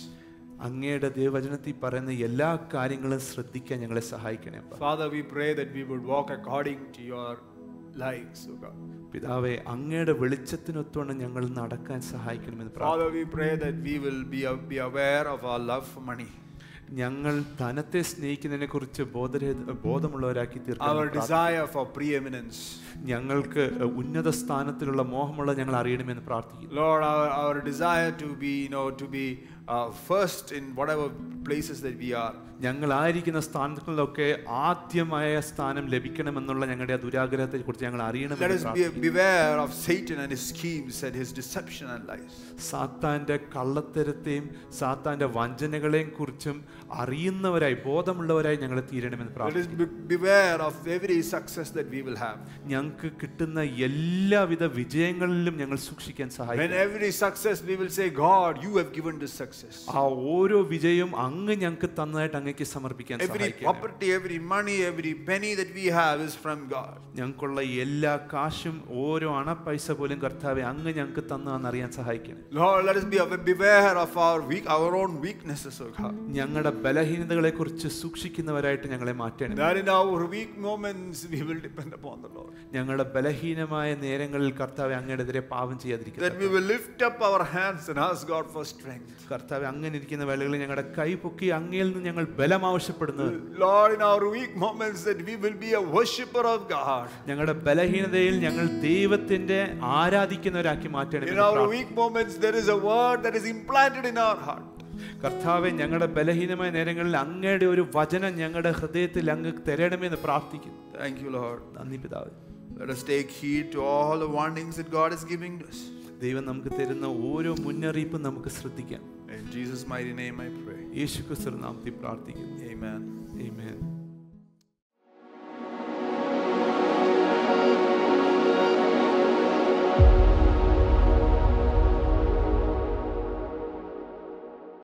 അങ്ങയുടെ ദൈവവചനത്തിൽ പറയുന്ന എല്ലാ കാര്യങ്ങളും ശ്രദ്ധിക്കാൻ ഞങ്ങളെ സഹായിക്കണേ Father we pray that we would walk according to your likes O God പിതാവേ അങ്ങയുടെ വെളിച്ചത്തിനൊത്തുകൊണ്ട് ഞങ്ങൾ നടക്കാൻ സഹായിക്കണമെന്ന് പ്രാർത്ഥിക്കുന്നു Father we pray that we will be be aware of our love for money ഞങ്ങൾ ധനത്തെ സ്നേഹിക്കുന്നതിനെ കുറിച്ച് ബോധമുള്ളവരാക്കി തീർക്കും ഞങ്ങൾക്ക് ഉന്നത സ്ഥാനത്തിലുള്ള മോഹമുള്ള ഞങ്ങൾ അറിയണമെന്ന് പ്രാർത്ഥിക്കുന്നു first in whatever places that we are ഞങ്ങളായിരിക്കുന്ന സ്ഥാനങ്ങളിലൊക്കെ ആദ്യമായ സ്ഥാനം ലഭിക്കണമെന്നുള്ള ഞങ്ങളുടെ ആ ദുരാഗ്രഹത്തെ കുറിച്ച് ഞങ്ങൾ അറിയണം സാത്താന്റെ കള്ളത്തരത്തെയും സാത്താന്റെ വഞ്ചനകളെയും കുറിച്ചും അറിയുന്നവരായി ബോധമുള്ളവരായി ഞങ്ങൾ തീരണമെന്ന് പ്രാർത്ഥിക്കുന്നു ഞങ്ങൾക്ക് കിട്ടുന്ന എല്ലാവിധ വിജയങ്ങളിലും ഞങ്ങൾ സൂക്ഷിക്കാൻ സഹായിക്കും success. ആ ഓരോ വിജയവും അങ്ങ് ഞങ്ങൾക്ക് തന്നതായിട്ട് അങ്ങേക്ക് സമർപ്പിക്കാൻ Every property, every money, every penny that we have is from God. ഞങ്ങൾക്കുള്ള എല്ലാ കാശും ഓരോ അണപ്പൈസ പോലും കർത്താവെ അങ്ങ് ഞങ്ങൾക്ക് തന്നതെന്ന് അറിയാൻ സഹായിക്കണം Lord, let us be aware of our weak, our own weaknesses, O God. ഞങ്ങളുടെ ബലഹീനതകളെ കുറിച്ച് സൂക്ഷിക്കുന്നവരായിട്ട് ഞങ്ങളെ മാറ്റണം. That in our weak moments we will depend upon the Lord. ഞങ്ങളുടെ ബലഹീനമായ നേരങ്ങളിൽ കർത്താവെ അങ്ങയുടെ എതിരെ പാപം ചെയ്യാതിരിക്കുക. That we will lift up our hands and ask God for strength. കർത്താവ് അങ്ങനെ ഇരിക്കുന്ന വേളകളിൽ ഞങ്ങളുടെ കൈ പൊക്കി അങ്ങയിൽ നിന്ന് ഞങ്ങൾ ബലം ആവശ്യപ്പെടുന്നു Lord in our weak moments that we will be a worshipper of God ഞങ്ങളുടെ ബലഹീനതയിൽ ഞങ്ങൾ ദൈവത്തിന്റെ ആരാധിക്കുന്നവരാക്കി മാറ്റണം In our weak moments there is a word that is implanted in our heart കർത്താവെ ഞങ്ങളുടെ ബലഹീനമായ നേരങ്ങളിൽ അങ്ങയുടെ ഒരു വചനം ഞങ്ങളുടെ ഹൃദയത്തിൽ അങ്ങ് തരണമെന്ന് പ്രാർത്ഥിക്കുന്നു താങ്ക് യു ലോർഡ് നന്ദി പിതാവ് Let us take heed to all the warnings that God is giving us. ദൈവം നമുക്ക് തരുന്ന ഓരോ മുന്നറിയിപ്പും നമുക്ക് ശ്രദ്ധിക്കാം In Jesus' mighty name I pray. Amen. Amen.